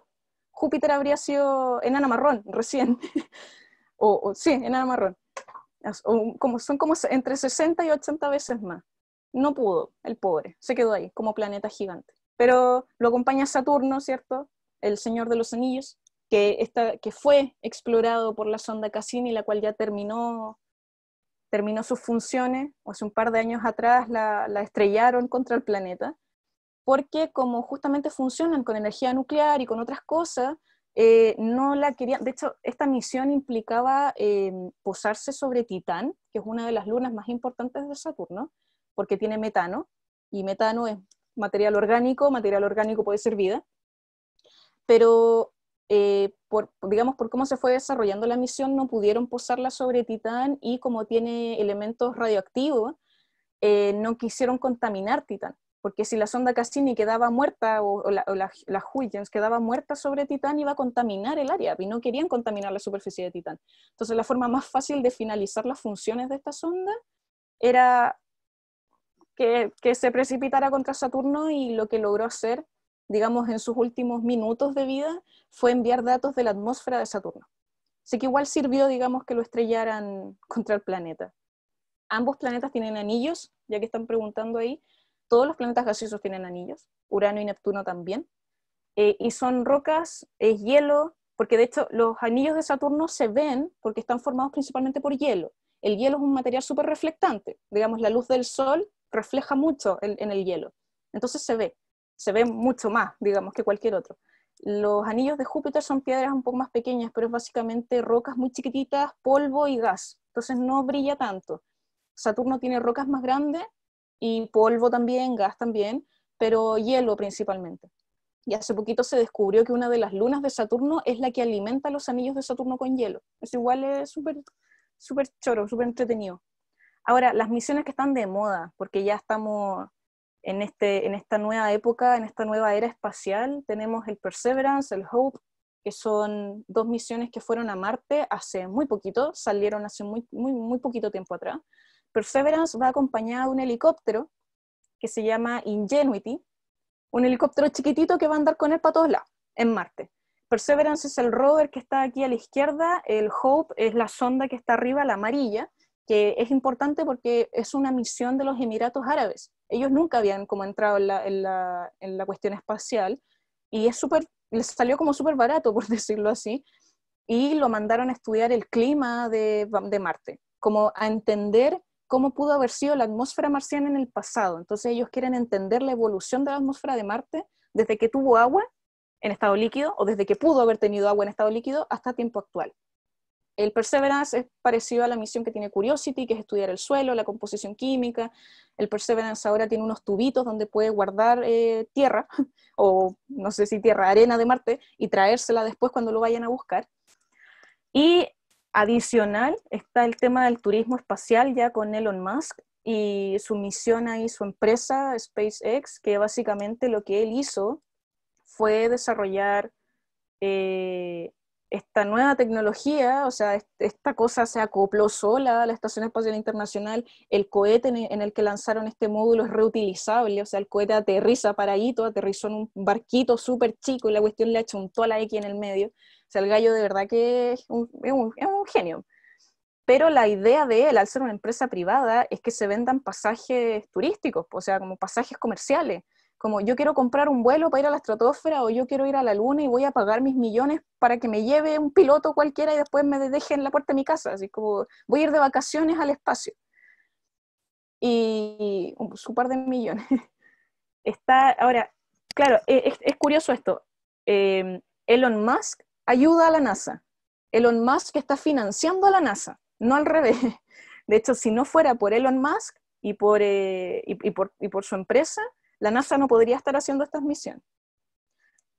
Júpiter habría sido enana marrón recién. o, sí, enana marrón. como, son como entre 60 y 80 veces más. No pudo, el pobre, se quedó ahí como planeta gigante. Pero lo acompaña Saturno, ¿cierto? El Señor de los Anillos, que, que fue explorado por la sonda Cassini, la cual ya terminó, terminó sus funciones. Hace un par de años atrás la, estrellaron contra el planeta, porque como justamente funcionan con energía nuclear y con otras cosas, eh, no la querían, de hecho, esta misión implicaba eh, posarse sobre Titán, que es una de las lunas más importantes de Saturno, porque tiene metano, y metano es material orgánico, material orgánico puede ser vida, pero eh, por, digamos, por cómo se fue desarrollando la misión, no pudieron posarla sobre Titán y como tiene elementos radioactivos, eh, no quisieron contaminar Titán, porque si la sonda Cassini quedaba muerta o, la, la Huygens quedaba muerta sobre Titán, iba a contaminar el área y no querían contaminar la superficie de Titán. Entonces, la forma más fácil de finalizar las funciones de esta sonda era que, se precipitara contra Saturno y lo que logró hacer, digamos, en sus últimos minutos de vida fue enviar datos de la atmósfera de Saturno. Así que igual sirvió, digamos, que lo estrellaran contra el planeta. Ambos planetas tienen anillos, ya que están preguntando ahí. Todos los planetas gaseosos tienen anillos, Urano y Neptuno también. Eh, y son rocas, es hielo, porque de hecho los anillos de Saturno se ven porque están formados principalmente por hielo. El hielo es un material súper reflectante, digamos, la luz del sol refleja mucho en, el hielo. Entonces se ve, se ve mucho más, digamos, que cualquier otro. Los anillos de Júpiter son piedras un poco más pequeñas, pero es básicamente rocas muy chiquititas, polvo y gas. Entonces no brilla tanto. Saturno tiene rocas más grandes y polvo también, gas también, pero hielo principalmente. Y hace poquito se descubrió que una de las lunas de Saturno es la que alimenta los anillos de Saturno con hielo. Es igual, es súper súper choro, súper entretenido. Ahora, las misiones que están de moda, porque ya estamos este, en, esta nueva época, en esta nueva era espacial, tenemos el Perseverance, el Hope, que son dos misiones que fueron a Marte hace muy poquito, salieron hace muy, muy, muy poquito tiempo atrás. Perseverance va acompañado de un helicóptero que se llama Ingenuity, un helicóptero chiquitito que va a andar con él para todos lados, en Marte. Perseverance es el rover que está aquí a la izquierda, el Hope es la sonda que está arriba, la amarilla, que es importante porque es una misión de los Emiratos Árabes. Ellos nunca habían como entrado en la, cuestión espacial y es super les salió como súper barato, por decirlo así, y lo mandaron a estudiar el clima de, de Marte, como a entender cómo pudo haber sido la atmósfera marciana en el pasado. Entonces ellos quieren entender la evolución de la atmósfera de Marte desde que tuvo agua en estado líquido o desde que pudo haber tenido agua en estado líquido hasta tiempo actual. El Perseverance es parecido a la misión que tiene Curiosity, que es estudiar el suelo, la composición química. El Perseverance ahora tiene unos tubitos donde puede guardar eh, tierra, o no sé si tierra, arena de Marte, y traérsela después cuando lo vayan a buscar. Y adicional está el tema del turismo espacial ya con Elon Musk y su misión ahí, su empresa SpaceX, que básicamente lo que él hizo fue desarrollar eh, esta nueva tecnología, o sea, esta cosa se acopló sola a la Estación Espacial Internacional, el cohete e-, en el que lanzaron este módulo es reutilizable, o sea, el cohete aterriza paradito, aterrizó en un barquito súper chico y la cuestión le achuntó a la X en el medio, o sea, el gallo de verdad que es un, es un genio. Pero la idea de él, al ser una empresa privada, es que se vendan pasajes turísticos, o sea, como pasajes comerciales como yo quiero comprar un vuelo para ir a la estratosfera o yo quiero ir a la luna y voy a pagar mis millones para que me lleve un piloto cualquiera y después me deje en la puerta de mi casa, así como voy a ir de vacaciones al espacio. Y un par de millones. Está, ahora, claro, e, es, curioso esto. Em, Elon Musk ayuda a la NASA. Elon Musk está financiando a la NASA, no al revés. De hecho, si no fuera por Elon Musk y por, eh, y por, y por su empresa, la NASA no podría estar haciendo estas misiones.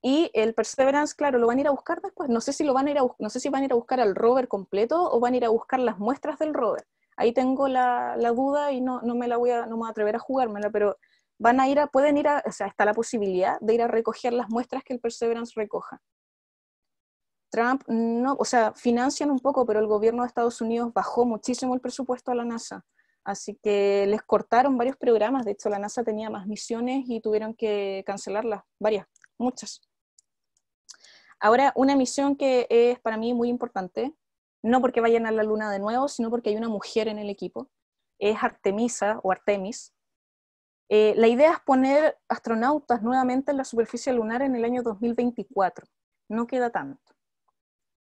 Y el Perseverance, claro, lo van a ir a buscar después. No sé si lo van a ir a, no sé si van a ir a buscar al rover completo o van a ir a buscar las muestras del rover. Ahí tengo la, duda y no, me la voy a, no me atrever a jugármela, pero van a ir a, pueden ir a, o sea, está la posibilidad de ir a recoger las muestras que el Perseverance recoja. Trump, no, o sea, financian un poco, pero el gobierno de Estados Unidos bajó muchísimo el presupuesto a la NASA. Así que les cortaron varios programas, de hecho la NASA tenía más misiones y tuvieron que cancelarlas, varias, muchas. Ahora, una misión que es para mí muy importante, no porque vayan a la Luna de nuevo, sino porque hay una mujer en el equipo, es Artemisa o Artemis. Eh, la idea es poner astronautas nuevamente en la superficie lunar en el año 2024. No queda tanto.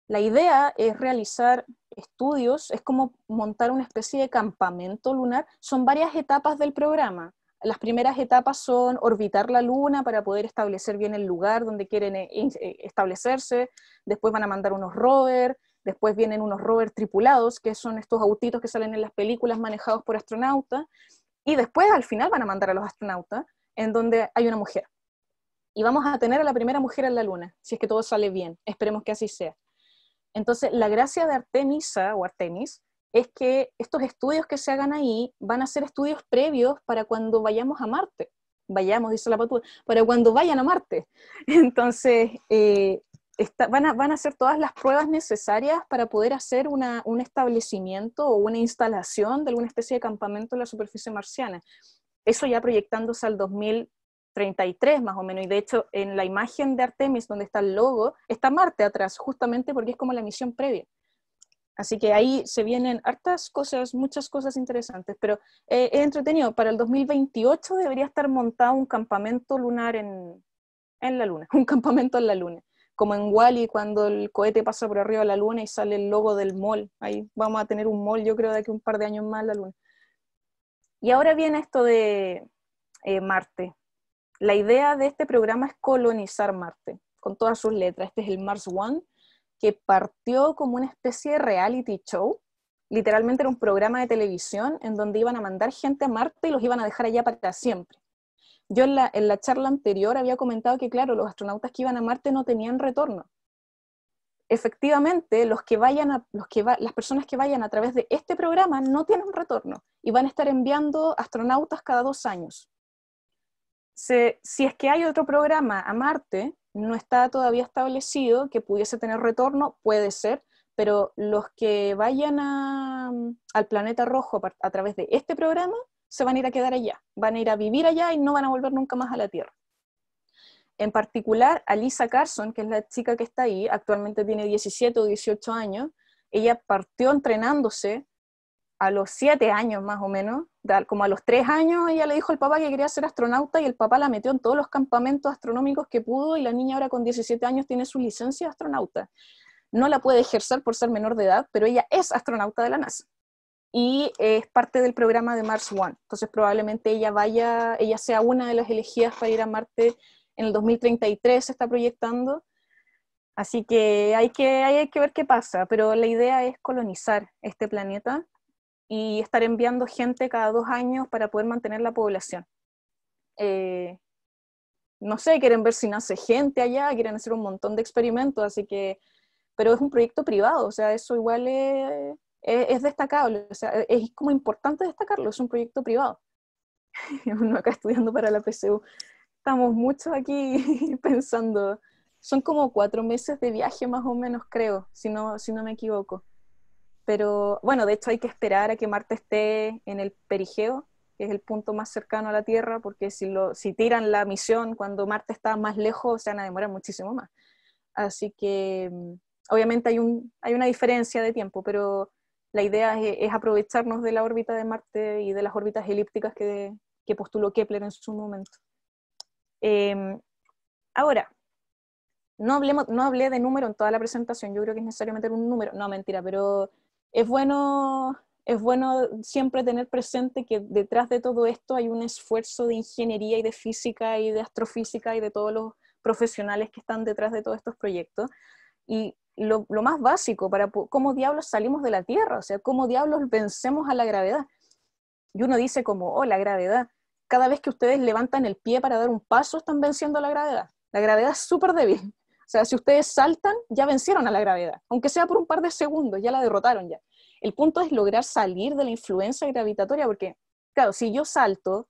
La idea es realizar estudios, es como montar una especie de campamento lunar. Son varias etapas del programa. Las primeras etapas son orbitar la Luna para poder establecer bien el lugar donde quieren eh, eh, establecerse. Después van a mandar unos rovers, después vienen unos rovers tripulados, que son estos autitos que salen en las películas manejados por astronautas. Y después al final van a mandar a los astronautas, en donde hay una mujer. Y vamos a tener a la primera mujer en la Luna, si es que todo sale bien. Esperemos que así sea. Entonces, la gracia de Artemisa o Artemis es que estos estudios que se hagan ahí van a ser estudios previos para cuando vayamos a Marte. Vayamos, dice la patrulla, para cuando vayan a Marte. Entonces, eh, van, a, van, hacer todas las pruebas necesarias para poder hacer un establecimiento o una instalación de alguna especie de campamento en la superficie marciana. Eso ya proyectándose al 2000, 33 más o menos, y de hecho en la imagen de Artemis, donde está el logo, está Marte atrás, justamente porque es como la misión previa. Así que ahí se vienen hartas cosas, muchas cosas interesantes, pero eh, he entretenido. Para el 2028 debería estar montado un campamento lunar en, en la Luna, un campamento en la Luna, como en Wally cuando el cohete pasa por arriba de la Luna y sale el logo del mol, Ahí vamos a tener un mol yo creo, de aquí un par de años más la Luna. Y ahora viene esto de eh, Marte la idea de este programa es colonizar Marte, con todas sus letras. Este es el Mars One, que partió como una especie de reality show. Literalmente era un programa de televisión en donde iban a mandar gente a Marte y los iban a dejar allá para siempre. Yo en la, charla anterior había comentado que, claro, los astronautas que iban a Marte no tenían retorno. Efectivamente, los que las personas que vayan a través de este programa no tienen retorno y van a estar enviando astronautas cada dos años si es que hay otro programa a Marte, no está todavía establecido que pudiese tener retorno, puede ser, pero los que vayan mm, al planeta rojo a través de este programa se van a ir a quedar allá, van a ir a vivir allá y no van a volver nunca más a la Tierra. En particular, Alisa Carson, que es la chica que está ahí, actualmente tiene 17 o 18 años, ella partió entrenándose a los siete años más o menos, como a los tres años, ella le dijo al papá que quería ser astronauta y el papá la metió en todos los campamentos astronómicos que pudo y la niña ahora con 17 años tiene su licencia de astronauta. No la puede ejercer por ser menor de edad, pero ella es astronauta de la NASA y es parte del programa de Mars One. Entonces probablemente ella vaya, ella sea una de las elegidas para ir a Marte en el 2033, se está proyectando. Así que hay que, hay que ver qué pasa, pero la idea es colonizar este planeta y estar enviando gente cada dos años para poder mantener la población. Eh, no sé, quieren ver si nace gente allá, quieren hacer un montón de experimentos, así que, pero es un proyecto privado, o sea, eso igual es, destacable, o sea, es como importante destacarlo, es un proyecto privado. Uno acá estudiando para la PSU, estamos muchos aquí pensando, son como cuatro meses de viaje más o menos, creo, si no, si no me equivoco pero bueno, de hecho hay que esperar a que Marte esté en el perigeo, que es el punto más cercano a la Tierra, porque si, tiran la misión cuando Marte está más lejos, se van a demorar muchísimo más. Así que mm, obviamente hay, una diferencia de tiempo, pero la idea es, aprovecharnos de la órbita de Marte y de las órbitas elípticas que, postuló Kepler en su momento. Em, ahora, no, hablemos, no hablé de número en toda la presentación, yo creo que es necesario meter un número, no mentira, pero es bueno, es bueno siempre tener presente que detrás de todo esto hay un esfuerzo de ingeniería y de física y de astrofísica y de todos los profesionales que están detrás de todos estos proyectos. Y lo, más básico para cómo diablos salimos de la Tierra, o sea, cómo diablos vencemos a la gravedad. Y uno dice como, oh, la gravedad. Cada vez que ustedes levantan el pie para dar un paso, están venciendo la gravedad. La gravedad es súper débil. O sea, si ustedes saltan, ya vencieron a la gravedad, aunque sea por un par de segundos, ya la derrotaron ya. El punto es lograr salir de la influencia gravitatoria, porque, claro, si yo salto,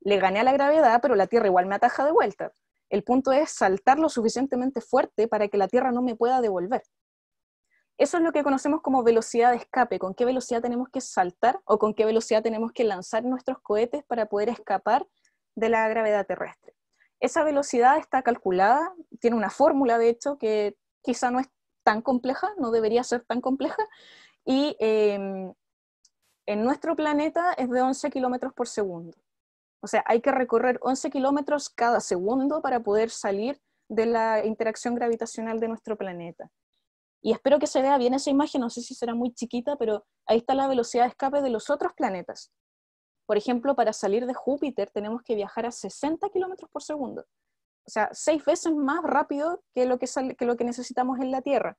le gané a la gravedad, pero la Tierra igual me ataja de vuelta. El punto es saltar lo suficientemente fuerte para que la Tierra no me pueda devolver. Eso es lo que conocemos como velocidad de escape, con qué velocidad tenemos que saltar o con qué velocidad tenemos que lanzar nuestros cohetes para poder escapar de la gravedad terrestre. Esa velocidad está calculada, tiene una fórmula de hecho que quizá no es tan compleja, no debería ser tan compleja, y em, en nuestro planeta es de 11 kilómetros por segundo. O sea, hay que recorrer 11 kilómetros cada segundo para poder salir de la interacción gravitacional de nuestro planeta. Y espero que se vea bien esa imagen, no sé si será muy chiquita, pero ahí está la velocidad de escape de los otros planetas. Por ejemplo, para salir de Júpiter tenemos que viajar a 60 kilómetros por segundo. O sea, seis veces más rápido que lo que, necesitamos en la Tierra.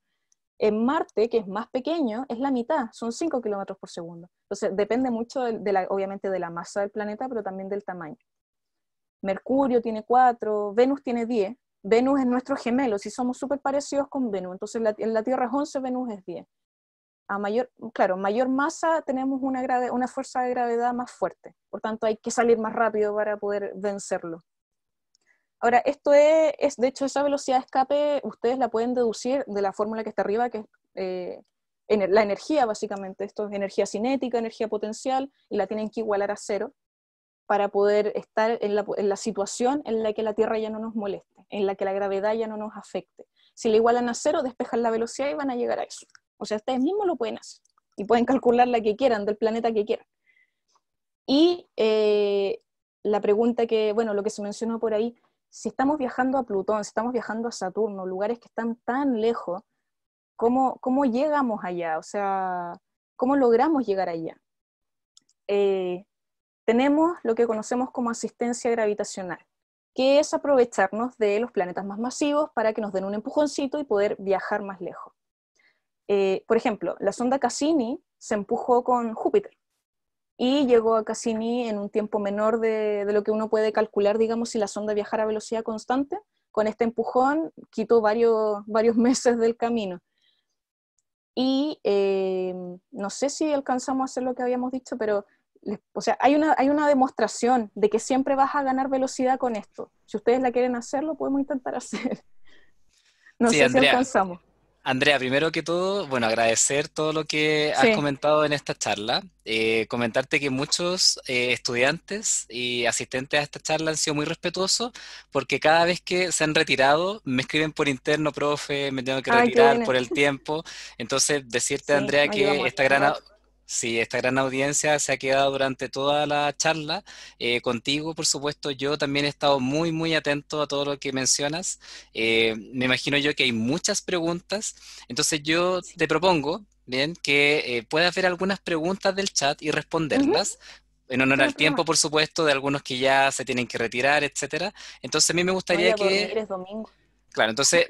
En Marte, que es más pequeño, es la mitad, son 5 kilómetros por segundo. Entonces, depende mucho, obviamente, de la masa del planeta, pero también del tamaño. Mercurio tiene 4, Venus tiene 10. Venus es nuestro gemelo, si somos súper parecidos con Venus. Entonces, en la Tierra es 11, Venus es 10 a mayor, claro, mayor masa tenemos una, fuerza de gravedad más fuerte, por tanto hay que salir más rápido para poder vencerlo. Ahora, esto es, de hecho, esa velocidad de escape ustedes la pueden deducir de la fórmula que está arriba, que es eh, la energía, básicamente. Esto es energía cinética, energía potencial, y la tienen que igualar a cero para poder estar en la, en la situación en la que la Tierra ya no nos moleste, en la que la gravedad ya no nos afecte. Si la igualan a cero, despejan la velocidad y van a llegar a eso. O sea, ustedes mismos lo pueden hacer y pueden calcular la que quieran, del planeta que quieran. Y eh, la pregunta que, bueno, lo que se mencionó por ahí, si estamos viajando a Plutón, si estamos viajando a Saturno, lugares que están tan lejos, ¿cómo, cómo llegamos allá? O sea, ¿cómo logramos llegar allá? Eh, tenemos lo que conocemos como asistencia gravitacional, que es aprovecharnos de los planetas más masivos para que nos den un empujoncito y poder viajar más lejos. Eh, por ejemplo, la sonda Cassini se empujó con Júpiter y llegó a Cassini en un tiempo menor de, lo que uno puede calcular, digamos, si la sonda viajara a velocidad constante. Con este empujón quitó varios, varios meses del camino. Y eh, no sé si alcanzamos a hacer lo que habíamos dicho, pero o sea, hay una, hay una demostración de que siempre vas a ganar velocidad con esto. Si ustedes la quieren hacer, lo podemos intentar hacer. No sé si alcanzamos. Andrea, primero que todo, bueno, agradecer todo lo que has comentado en esta charla. Eh, comentarte que muchos eh, estudiantes y asistentes a esta charla han sido muy respetuosos porque cada vez que se han retirado me escriben por interno, profe, me tengo que retirar por el tiempo. Entonces, decirte, Andrea, que esta gran, Sí, esta gran audiencia se ha quedado durante toda la charla. Eh, contigo, por supuesto, yo también he estado muy, muy atento a todo lo que mencionas. Eh, me imagino yo que hay muchas preguntas. Entonces yo te propongo, bien, que eh, puedas ver algunas preguntas del chat y responderlas. en honor al tiempo, por supuesto, de algunos que ya se tienen que retirar, etcétera. Entonces a mí me gustaría que domingo. Claro, entonces,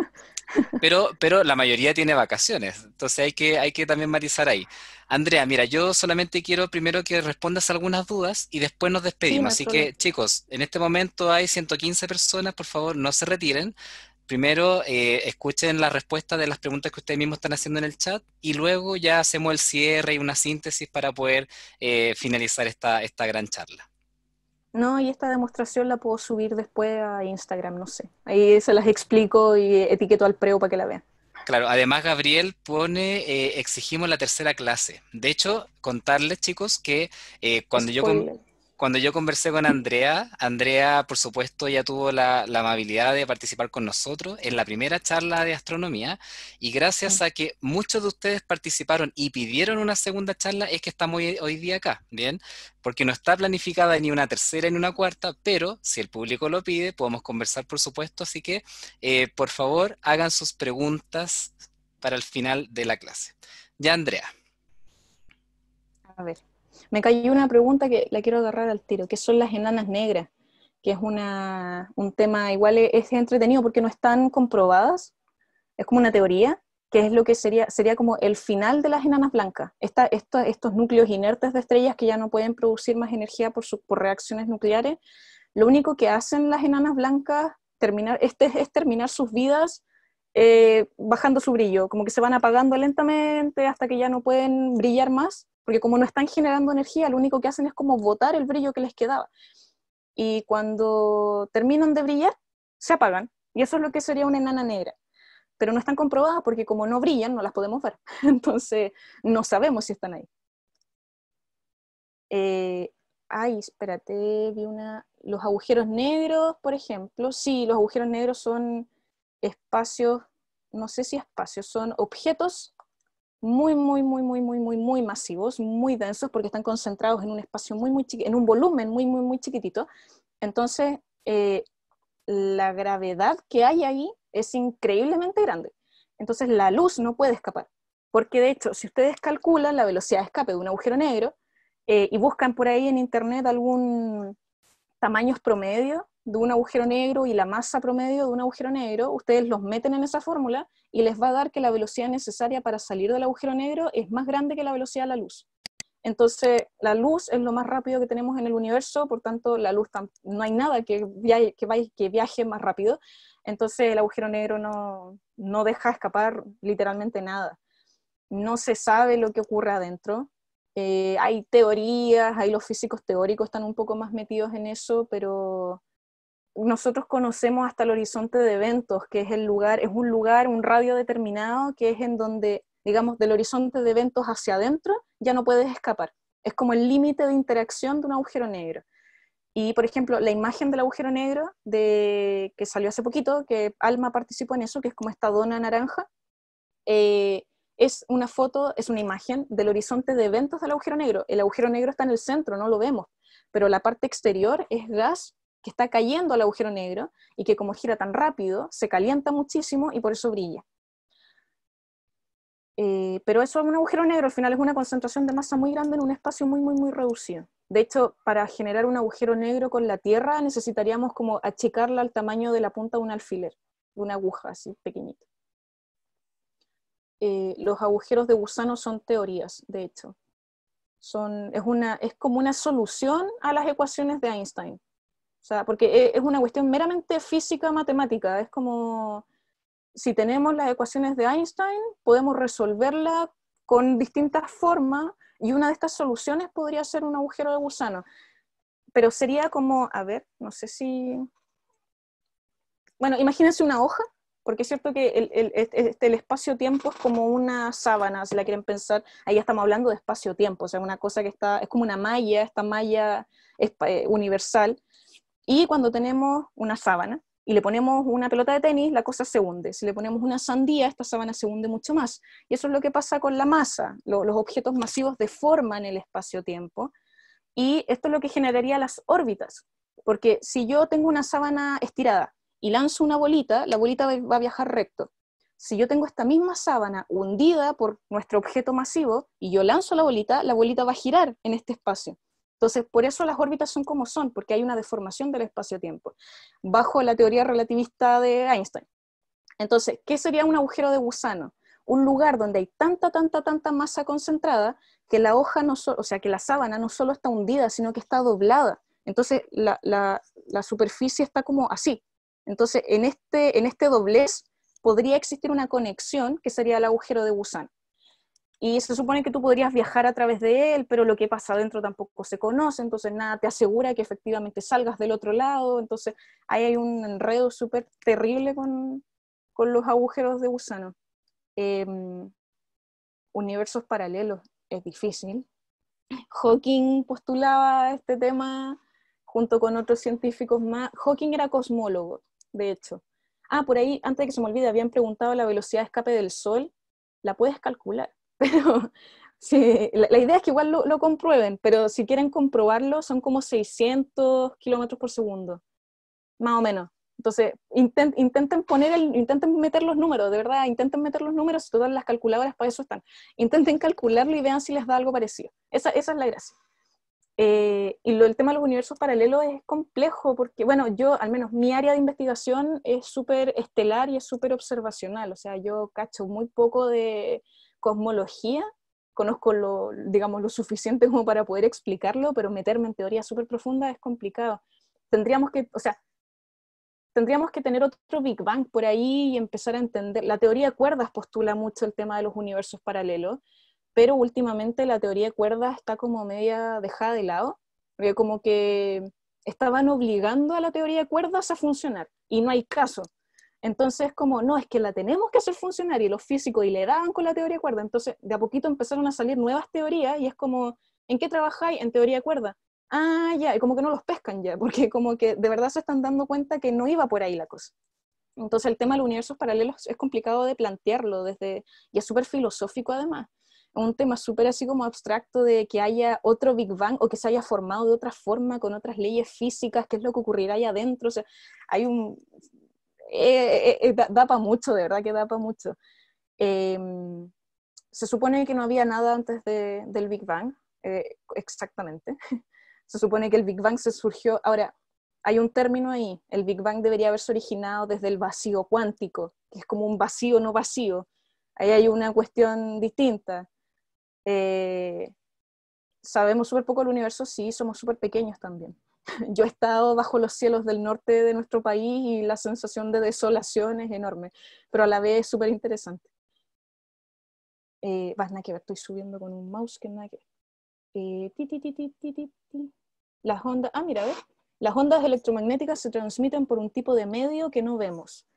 pero, pero la mayoría tiene vacaciones, entonces hay que, hay que también matizar ahí. Andrea, mira, yo solamente quiero primero que respondas algunas dudas y después nos despedimos. Así que, chicos, en este momento hay 115 personas, por favor, no se retiren. Primero, eh, escuchen la respuesta de las preguntas que ustedes mismos están haciendo en el chat y luego ya hacemos el cierre y una síntesis para poder eh, finalizar esta, esta gran charla. No, y esta demostración la puedo subir después a Instagram, no sé. Ahí se las explico y etiqueto al preo para que la vean. Claro, además Gabriel pone, eh, exigimos la tercera clase. De hecho, contarles chicos que eh, cuando yo cuando yo conversé con Andrea, Andrea, por supuesto, ya tuvo la, amabilidad de participar con nosotros en la primera charla de astronomía y gracias a que muchos de ustedes participaron y pidieron una segunda charla es que estamos hoy, día acá, ¿bien? Porque no está planificada ni una tercera ni una cuarta, pero si el público lo pide, podemos conversar, por supuesto, así que eh, por favor hagan sus preguntas para el final de la clase. Ya, Andrea. A ver. Me cayó una pregunta que la quiero agarrar al tiro, que son las enanas negras, que es un tema igual, e-, es entretenido porque no están comprobadas, es como una teoría, que es lo que sería, sería como el final de las enanas blancas, estos núcleos inertes de estrellas que ya no pueden producir más energía por, reacciones nucleares, lo único que hacen las enanas blancas terminar, este, es terminar sus vidas eh, bajando su brillo, como que se van apagando lentamente hasta que ya no pueden brillar más porque como no están generando energía, lo único que hacen es como botar el brillo que les quedaba. Y cuando terminan de brillar, se apagan. Y eso es lo que sería una enana negra. Pero no están comprobadas porque como no brillan, no las podemos ver. Entonces, no sabemos si están ahí. Eh, ay, espérate, vi una... Los agujeros negros, por ejemplo. Sí, los agujeros negros son espacios, no sé si espacios, son objetos muy, muy, muy, muy, muy, muy, muy masivos, muy densos, porque están concentrados en un espacio muy, muy chiquito, en un volumen muy, muy, muy chiquitito. Entonces, eh, la gravedad que hay ahí es increíblemente grande. Entonces, la luz no puede escapar, porque de hecho, si ustedes calculan la velocidad de escape de un agujero negro eh, y buscan por ahí en internet algún tamaños promedio, de un agujero negro y la masa promedio de un agujero negro, ustedes los meten en esa fórmula y les va a dar que la velocidad necesaria para salir del agujero negro es más grande que la velocidad de la luz. Entonces, la luz es lo más rápido que tenemos en el universo, por tanto, la luz no hay nada que viaje, más rápido. Entonces, el agujero negro no, deja escapar literalmente nada. No se sabe lo que ocurre adentro. Eh, hay teorías, hay los físicos teóricos están un poco más metidos en eso, pero nosotros conocemos hasta el horizonte de eventos, que es el lugar, es un lugar, un radio determinado, que es en donde, digamos, del horizonte de eventos hacia adentro ya no puedes escapar. Es como el límite de interacción de un agujero negro. Y, por ejemplo, la imagen del agujero negro de, que salió hace poquito, que Alma participó en eso, que es como esta dona naranja, eh, es una foto, es una imagen del horizonte de eventos del agujero negro. El agujero negro está en el centro, no lo vemos, pero la parte exterior es gas que está cayendo al agujero negro y que como gira tan rápido, se calienta muchísimo y por eso brilla. Eh, pero eso es un agujero negro, al final es una concentración de masa muy grande en un espacio muy, muy, muy reducido. De hecho, para generar un agujero negro con la Tierra necesitaríamos como achicarla al tamaño de la punta de un alfiler, de una aguja así pequeñita. Eh, los agujeros de gusano son teorías, de hecho. Son, es, es como una solución a las ecuaciones de Einstein o sea, porque e, es una cuestión meramente física, matemática. Es como si tenemos las ecuaciones de Einstein, podemos resolverla con distintas formas y una de estas soluciones podría ser un agujero de gusano. Pero sería como, a ver, no sé si... Bueno, imagínense una hoja, porque es cierto que el, este, este, espacio-tiempo es como una sábana, si la quieren pensar, ahí estamos hablando de espacio-tiempo, o sea, una cosa que está, es como una malla, esta malla eh, universal, y cuando tenemos una sábana y le ponemos una pelota de tenis, la cosa se hunde. Si le ponemos una sandía, esta sábana se hunde mucho más. Y eso es lo que pasa con la masa. los objetos masivos deforman el espacio-tiempo. Y esto es lo que generaría las órbitas. Porque si yo tengo una sábana estirada y lanzo una bolita, la bolita va a viajar recto. Si yo tengo esta misma sábana hundida por nuestro objeto masivo y yo lanzo la bolita, la bolita va a girar en este espacio. Entonces, por eso las órbitas son como son, porque hay una deformación del espacio-tiempo, bajo la teoría relativista de Einstein. Entonces, ¿qué sería un agujero de gusano? Un lugar donde hay tanta, tanta, tanta masa concentrada que la hoja, no o sea, que la sábana no solo está hundida, sino que está doblada. Entonces, la, superficie está como así. Entonces, en este, en este doblez podría existir una conexión que sería el agujero de gusano y se supone que tú podrías viajar a través de él, pero lo que pasa adentro tampoco se conoce, entonces nada te asegura que efectivamente salgas del otro lado, entonces ahí hay un enredo súper terrible con, los agujeros de gusano. Em, universos paralelos es difícil. Hawking postulaba este tema junto con otros científicos más. Hawking era cosmólogo, de hecho. Ah, por ahí, antes de que se me olvide, habían preguntado la velocidad de escape del Sol. ¿La puedes calcular? Pero sí, la, idea es que igual lo, comprueben, pero si quieren comprobarlo son como 600 kilómetros por segundo, más o menos. Entonces, intenten poner intenten meter los números, de verdad, intenten meter los números, todas las calculadoras para eso están. Intenten calcularlo y vean si les da algo parecido. Esa, es la gracia. Eh, y el tema de los universos paralelos es complejo porque, bueno, yo, al menos mi área de investigación es súper estelar y es súper observacional, o sea, yo cacho muy poco de, cosmología, conozco lo, digamos, lo suficiente como para poder explicarlo, pero meterme en teoría súper profunda es complicado. Tendríamos que, o sea, tendríamos que tener otro Big Bang por ahí y empezar a entender. La teoría de cuerdas postula mucho el tema de los universos paralelos, pero últimamente la teoría de cuerdas está como media dejada de lado, porque como que estaban obligando a la teoría de cuerdas a funcionar y no hay caso. Entonces, como, no, es que la tenemos que hacer funcionar y los físicos y le daban con la teoría cuerda. Entonces, de a poquito empezaron a salir nuevas teorías y es como, ¿en qué trabajáis? En teoría cuerda. Ah, ya, y como que no los pescan ya, porque como que de verdad se están dando cuenta que no iba por ahí la cosa. Entonces, el tema de los universos paralelos es complicado de plantearlo desde, y es súper filosófico además. Un tema súper así como abstracto de que haya otro Big Bang o que se haya formado de otra forma, con otras leyes físicas, qué es lo que ocurrirá ahí adentro. O sea, hay un eh, eh, eh, da, para mucho, de verdad que da para mucho. Em, se supone que no había nada antes del Big Bang, exactamente. Se supone que el Big Bang se surgió, ahora, hay un término ahí, el Big Bang debería haberse originado desde el vacío cuántico, que es como un vacío no vacío. Ahí hay una cuestión distinta. sabemos súper poco del universo, sí, somos súper pequeños también. Yo he estado bajo los cielos del norte de nuestro país y la sensación de desolación es enorme, pero a la vez es súper interesante. Eh, estoy subiendo con un mouse que nada Las ondas, ah, mira, ¿ves? Las ondas electromagnéticas se transmiten por un tipo de medio que no vemos.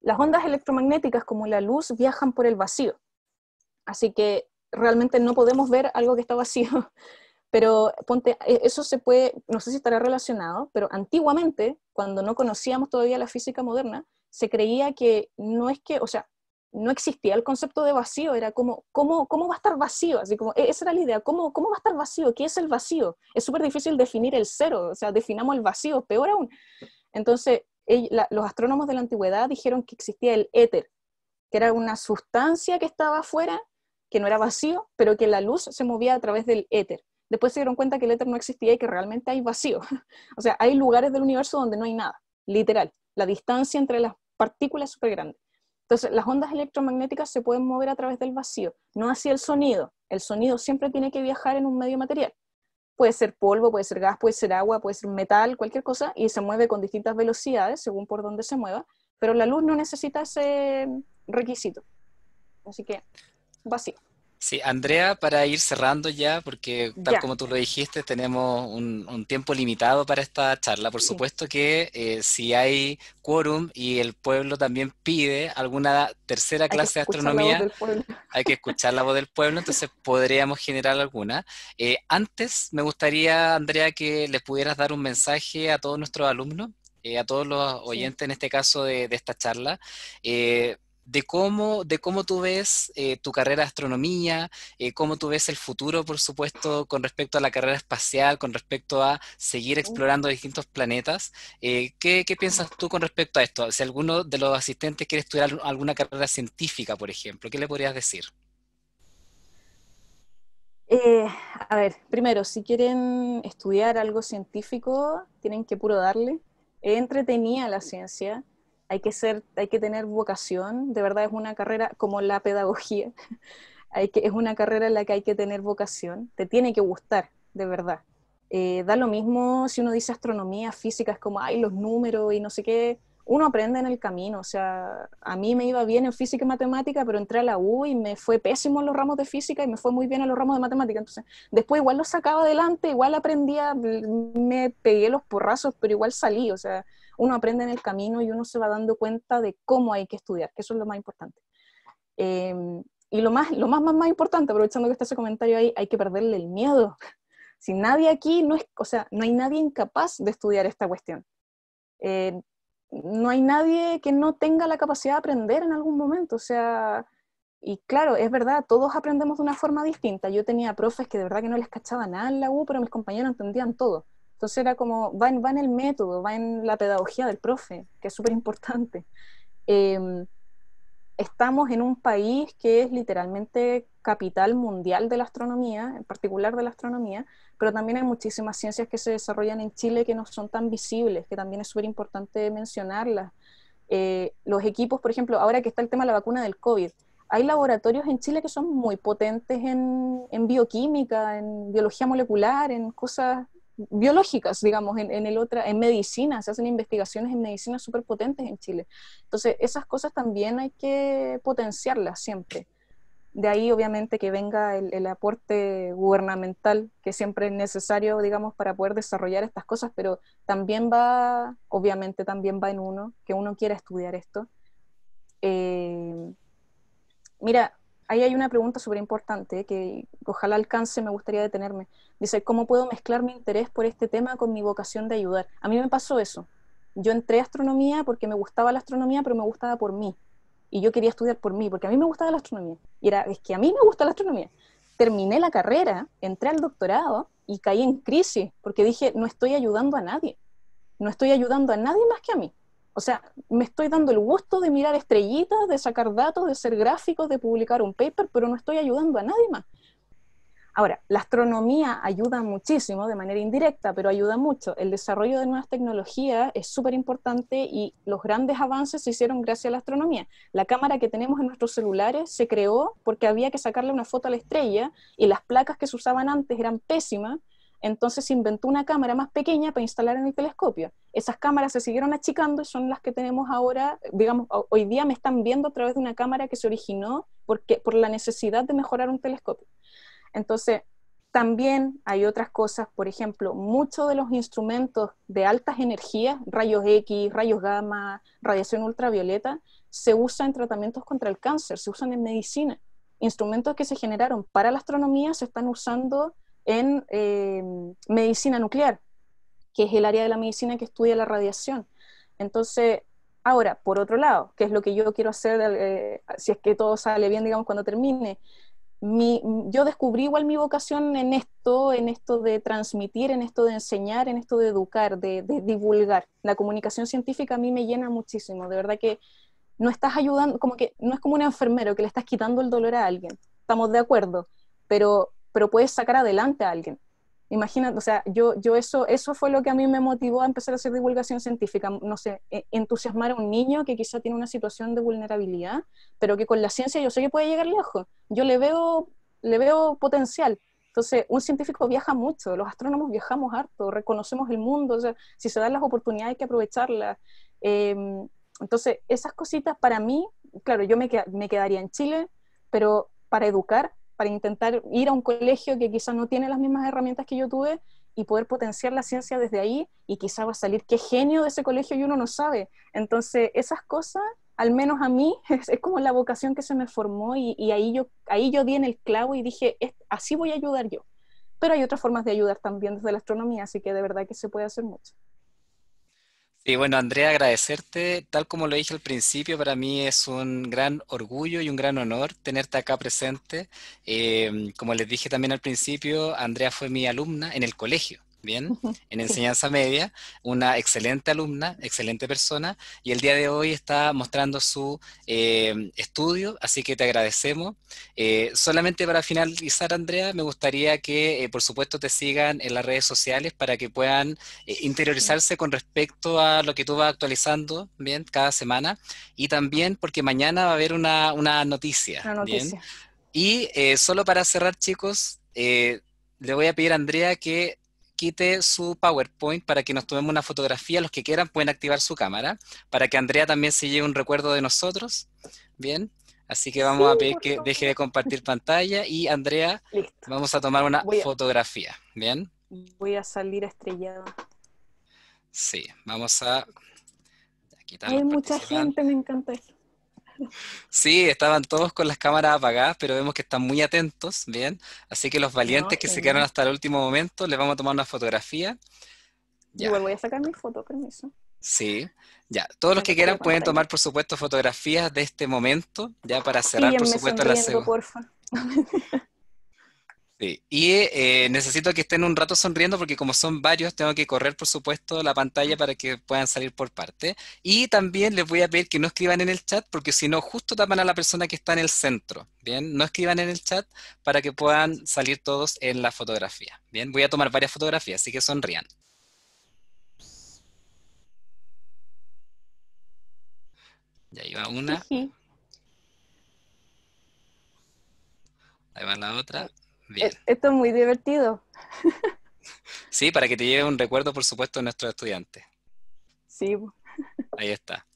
Las ondas electromagnéticas, como la luz, viajan por el vacío. Así que realmente no podemos ver algo que está vacío. Pero ponte, e, eso se puede, no sé si estará relacionado, pero antiguamente, cuando no conocíamos todavía la física moderna, se creía que no es que, o sea, no existía el concepto de vacío, era como, ¿cómo, cómo va a estar vacío? Así como, e, esa era la idea, ¿cómo, cómo va a estar vacío? ¿Qué es el vacío? Es súper difícil definir el cero, o sea, definamos el vacío, peor aún. Entonces, los astrónomos de la antigüedad dijeron que existía el éter, que era una sustancia que estaba afuera, que no era vacío, pero que la luz se movía a través del éter después se dieron cuenta que el éter no existía y que realmente hay vacío. O sea, hay lugares del universo donde no hay nada, literal. La distancia entre las partículas es súper grande. Entonces, las ondas electromagnéticas se pueden mover a través del vacío, no hacia el sonido. El sonido siempre tiene que viajar en un medio material. Puede ser polvo, puede ser gas, puede ser agua, puede ser metal, cualquier cosa, y se mueve con distintas velocidades según por dónde se mueva, pero la luz no necesita ese requisito. Así que, vacío. Sí, Andrea, para ir cerrando ya, porque tal como tú lo dijiste, tenemos un, tiempo limitado para esta charla. Por supuesto que eh, si hay quórum y el pueblo también pide alguna tercera clase de astronomía, hay que escuchar la voz del pueblo, entonces podríamos generar alguna. Eh, antes, me gustaría, Andrea, que les pudieras dar un mensaje a todos nuestros alumnos, eh, a todos los oyentes en este caso de, de esta charla de cómo, de cómo tú ves eh, tu carrera de astronomía, eh, cómo tú ves el futuro, por supuesto, con respecto a la carrera espacial, con respecto a seguir explorando distintos planetas. Eh, ¿qué, piensas tú con respecto a esto? Si alguno de los asistentes quiere estudiar alguna carrera científica, por ejemplo, ¿qué le podrías decir? a ver, primero, si quieren estudiar algo científico, tienen que puro darle. Entretenía la ciencia hay que ser, hay que tener vocación, de verdad es una carrera como la pedagogía, hay que, es una carrera en la que hay que tener vocación, te tiene que gustar, de verdad. Eh, da lo mismo si uno dice astronomía, física, es como, ay, los números y no sé qué, uno aprende en el camino, o sea, a mí me iba bien en física y matemática, pero entré a la U y me fue pésimo en los ramos de física y me fue muy bien en los ramos de matemática, entonces después igual lo sacaba adelante, igual aprendía, me pegué los porrazos, pero igual salí, o sea, uno aprende en el camino y uno se va dando cuenta de cómo hay que estudiar, que eso es lo más importante. Em, y lo más, lo más, más, importante, aprovechando que está ese comentario ahí, hay que perderle el miedo. Si nadie aquí, no es, o sea, no hay nadie incapaz de estudiar esta cuestión. Eh, no hay nadie que no tenga la capacidad de aprender en algún momento, o sea, y claro, es verdad, todos aprendemos de una forma distinta. Yo tenía profes que de verdad que no les cachaba nada en la U, pero mis compañeros entendían todo. Entonces era como, va en, el método, va en la pedagogía del profe, que es súper importante. Em, estamos en un país que es literalmente capital mundial de la astronomía, en particular de la astronomía, pero también hay muchísimas ciencias que se desarrollan en Chile que no son tan visibles, que también es súper importante mencionarlas. Eh, los equipos, por ejemplo, ahora que está el tema de la vacuna del COVID, hay laboratorios en Chile que son muy potentes en, en bioquímica, en biología molecular, en cosas biológicas, digamos, en, el otra, en medicina, se hacen investigaciones en medicina súper potentes en Chile. Entonces, esas cosas también hay que potenciarlas siempre. De ahí, obviamente, que venga el, aporte gubernamental, que siempre es necesario, digamos, para poder desarrollar estas cosas, pero también va, obviamente, también va en uno, que uno quiera estudiar esto. Eh, mira, ahí hay una pregunta súper importante que ojalá alcance, me gustaría detenerme. Dice, ¿cómo puedo mezclar mi interés por este tema con mi vocación de ayudar? A mí me pasó eso. Yo entré a astronomía porque me gustaba la astronomía, pero me gustaba por mí. Y yo quería estudiar por mí, porque a mí me gustaba la astronomía. Y era, es que a mí me gusta la astronomía. Terminé la carrera, entré al doctorado y caí en crisis, porque dije, no estoy ayudando a nadie. No estoy ayudando a nadie más que a mí. O sea, me estoy dando el gusto de mirar estrellitas, de sacar datos, de hacer gráficos, de publicar un paper, pero no estoy ayudando a nadie más. Ahora, la astronomía ayuda muchísimo de manera indirecta, pero ayuda mucho. El desarrollo de nuevas tecnologías es súper importante y los grandes avances se hicieron gracias a la astronomía. La cámara que tenemos en nuestros celulares se creó porque había que sacarle una foto a la estrella y las placas que se usaban antes eran pésimas entonces inventó una cámara más pequeña para instalar en el telescopio. Esas cámaras se siguieron achicando y son las que tenemos ahora, digamos, hoy día me están viendo a través de una cámara que se originó porque, por la necesidad de mejorar un telescopio. Entonces, también hay otras cosas, por ejemplo, muchos de los instrumentos de altas energías, rayos X, rayos gamma, radiación ultravioleta, se usan en tratamientos contra el cáncer, se usan en medicina. Instrumentos que se generaron para la astronomía se están usando en eh, medicina nuclear, que es el área de la medicina que estudia la radiación. Entonces, ahora, por otro lado, que es lo que yo quiero hacer, eh, si es que todo sale bien, digamos, cuando termine, mi, yo descubrí igual mi vocación en esto, en esto de transmitir, en esto de enseñar, en esto de educar, de, de, divulgar. La comunicación científica a mí me llena muchísimo, de verdad que no estás ayudando, como que no es como un enfermero que le estás quitando el dolor a alguien, estamos de acuerdo, pero pero puedes sacar adelante a alguien. Imagínate, o sea, yo, yo eso, eso fue lo que a mí me motivó a empezar a hacer divulgación científica, no sé, e, entusiasmar a un niño que quizá tiene una situación de vulnerabilidad, pero que con la ciencia yo sé que puede llegar lejos, yo le veo, le veo potencial. Entonces, un científico viaja mucho, los astrónomos viajamos harto, reconocemos el mundo, si se dan las oportunidades hay que aprovecharlas. Em, entonces, esas cositas para mí, claro, yo me, me quedaría en Chile, pero para educar para intentar ir a un colegio que quizás no tiene las mismas herramientas que yo tuve y poder potenciar la ciencia desde ahí y quizás va a salir qué genio de ese colegio y uno no sabe. Entonces, esas cosas, al menos a mí, es, como la vocación que se me formó y, ahí, yo, ahí yo di en el clavo y dije, así voy a ayudar yo. Pero hay otras formas de ayudar también desde la astronomía, así que de verdad que se puede hacer mucho. Y bueno, Andrea, agradecerte. Tal como lo dije al principio, para mí es un gran orgullo y un gran honor tenerte acá presente. Eh, como les dije también al principio, Andrea fue mi alumna en el colegio bien, en enseñanza media, una excelente alumna, excelente persona, y el día de hoy está mostrando su eh, estudio, así que te agradecemos. Eh, solamente para finalizar, Andrea, me gustaría que, eh, por supuesto, te sigan en las redes sociales para que puedan interiorizarse con respecto a lo que tú vas actualizando, bien, cada semana, y también porque mañana va a haber una, noticia, ¿bien? Y solo para cerrar, chicos, le voy a pedir a Andrea que quite su PowerPoint para que nos tomemos una fotografía. Los que quieran pueden activar su cámara para que Andrea también se lleve un recuerdo de nosotros. Bien, así que vamos a pedir que deje de compartir pantalla y Andrea, vamos a tomar una fotografía. Bien. Voy a salir estrellada. Sí, vamos a... Hay mucha gente, me encanta eso. Sí, estaban todos con las cámaras apagadas, pero vemos que están muy atentos, bien. Así que los valientes que se quedaron hasta el último momento, les vamos a tomar una fotografía. Ya. voy a sacar mi foto, permiso. Sí, ya. Todos los que quieran pueden tomar, por supuesto, fotografías de este momento, ya para cerrar, por supuesto, la segunda. y eh, necesito que estén un rato sonriendo porque como son varios, tengo que correr, por supuesto, la pantalla para que puedan salir por parte. Y también les voy a pedir que no escriban en el chat porque si no, justo tapan a la persona que está en el centro. Bien, no escriban en el chat para que puedan salir todos en la fotografía. Bien, voy a tomar varias fotografías, así que sonrían. Ya iba una. Ahí va la otra. E-, esto es muy divertido. Sí, para que te lleve un recuerdo, por supuesto, de nuestros estudiantes. Sí. Ahí está.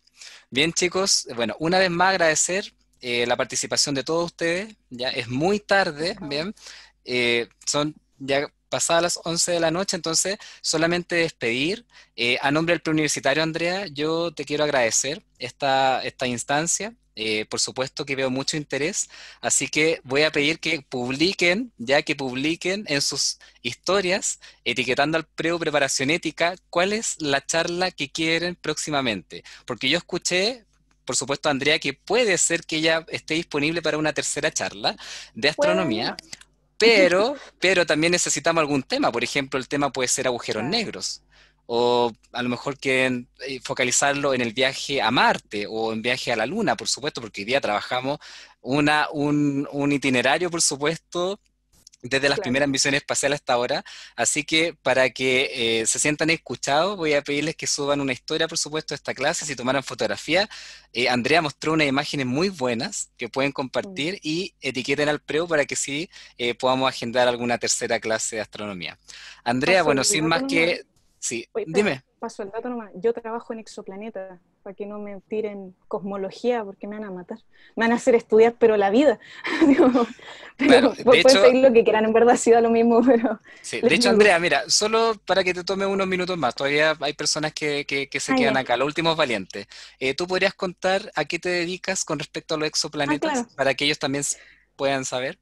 Bien, chicos, bueno, una vez más agradecer eh, la participación de todos ustedes. Ya es muy tarde, bien. Eh, son ya pasadas las 11 de la noche, entonces solamente despedir. Eh, a nombre del preuniversitario, Andrea, yo te quiero agradecer esta, esta instancia. Eh, por supuesto que veo mucho interés, así que voy a pedir que publiquen, ya que publiquen en sus historias, etiquetando al preo preparación ética, cuál es la charla que quieren próximamente. Porque yo escuché por supuesto, Andrea, que puede ser que ella esté disponible para una tercera charla de astronomía. Pero, pero también necesitamos algún tema. Por ejemplo, el tema puede ser agujeros negros. O a lo mejor que eh, focalizarlo en el viaje a Marte o en viaje a la Luna, por supuesto, porque hoy día trabajamos una, un, un, itinerario, por supuesto, desde las primeras misiones espaciales hasta ahora. Así que para que eh, se sientan escuchados, voy a pedirles que suban una historia, por supuesto, de esta clase, si tomaran fotografía. Eh, Andrea mostró unas imágenes muy buenas que pueden compartir y etiqueten al preo para que sí eh, podamos agendar alguna tercera clase de astronomía. Andrea, bueno, sin más que Sí, dime. Paso el dato nomás. Yo trabajo en Exoplaneta, para que no me tiren cosmología, porque me van a matar. Me van a hacer estudiar, pero la vida. pero, de lo que quieran, en verdad ha sido lo mismo, pero... de hecho, Andrea, mira, solo para que te tome unos minutos más, todavía hay personas que, que, se quedan acá, lo último valientes. valiente, eh, ¿Tú podrías contar a qué te dedicas con respecto a los ah, exoplanetas, para que ellos también puedan saber?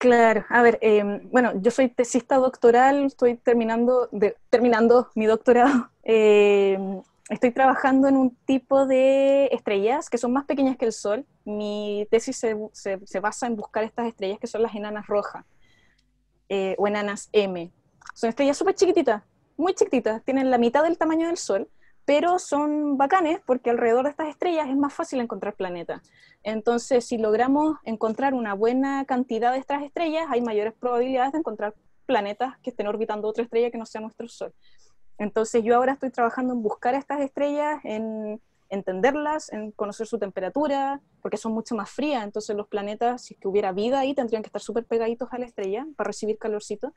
Claro, a ver, em, bueno, yo soy tesista doctoral, estoy terminando, terminando mi doctorado. Em, estoy trabajando en un tipo de estrellas que son más pequeñas que el Sol. Mi tesis se, se, basa en buscar estas estrellas que son las enanas rojas eh, o enanas M. Son estrellas súper chiquititas, muy chiquititas, tienen la mitad del tamaño del Sol pero son bacanes porque alrededor de estas estrellas es más fácil encontrar planetas. Entonces, si logramos encontrar una buena cantidad de estas estrellas, hay mayores probabilidades de encontrar planetas que estén orbitando otra estrella que no sea nuestro Sol. Entonces, yo ahora estoy trabajando en buscar estas estrellas, en entenderlas, en conocer su temperatura, porque son mucho más frías, entonces los planetas, si es que hubiera vida ahí, tendrían que estar súper pegaditos a la estrella para recibir calorcito.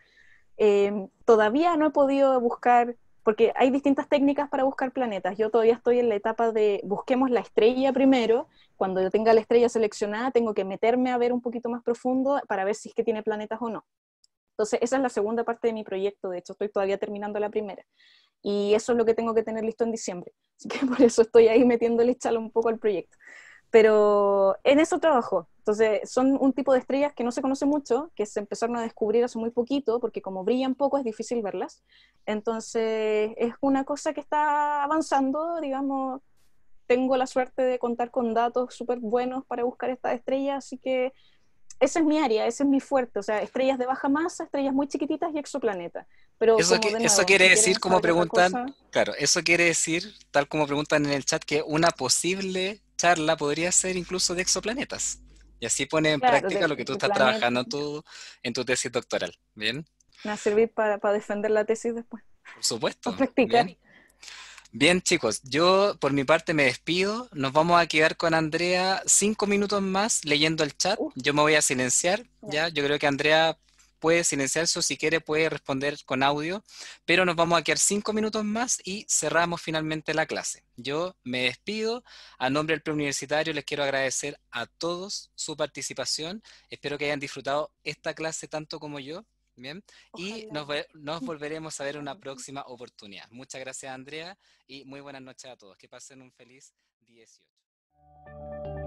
Eh, todavía no he podido buscar porque hay distintas técnicas para buscar planetas. Yo todavía estoy en la etapa de busquemos la estrella primero. Cuando yo tenga la estrella seleccionada, tengo que meterme a ver un poquito más profundo para ver si es que tiene planetas o no. Entonces, esa es la segunda parte de mi proyecto. De hecho, estoy todavía terminando la primera. Y eso es lo que tengo que tener listo en diciembre. Así que por eso estoy ahí metiéndole chalo un poco al proyecto. Pero en eso trabajo. Entonces, son un tipo de estrellas que no se conoce mucho, que se empezaron a descubrir hace muy poquito, porque como brillan poco es difícil verlas. Entonces, es una cosa que está avanzando, digamos, tengo la suerte de contar con datos súper buenos para buscar estas estrellas, así que esa es mi área, ese es mi fuerte, o sea, estrellas de baja masa, estrellas muy chiquititas y exoplanetas. Pero eso, eso quiere decir, como claro, eso quiere decir, tal como preguntan en el chat, que una posible charla podría ser incluso de exoplanetas. Y así pone en práctica lo que tú estás trabajando tú, en tu tesis doctoral. ¿Bien? va a servir para, defender la tesis después. Por supuesto. practicar. ¿Bien? chicos, yo por mi parte me despido. Nos vamos a quedar con Andrea cinco minutos más leyendo el chat. Uh. Yo me voy a silenciar, ¿ya? Yo creo que Andrea puede silenciarse o si quiere puede responder con audio, pero nos vamos a quedar cinco minutos más y cerramos finalmente la clase. Yo me despido, a nombre del preuniversitario les quiero agradecer a todos su participación, espero que hayan disfrutado esta clase tanto como yo, bien, y nos, nos volveremos a ver en una próxima oportunidad. Muchas gracias Andrea y muy buenas noches a todos, que pasen un feliz 18.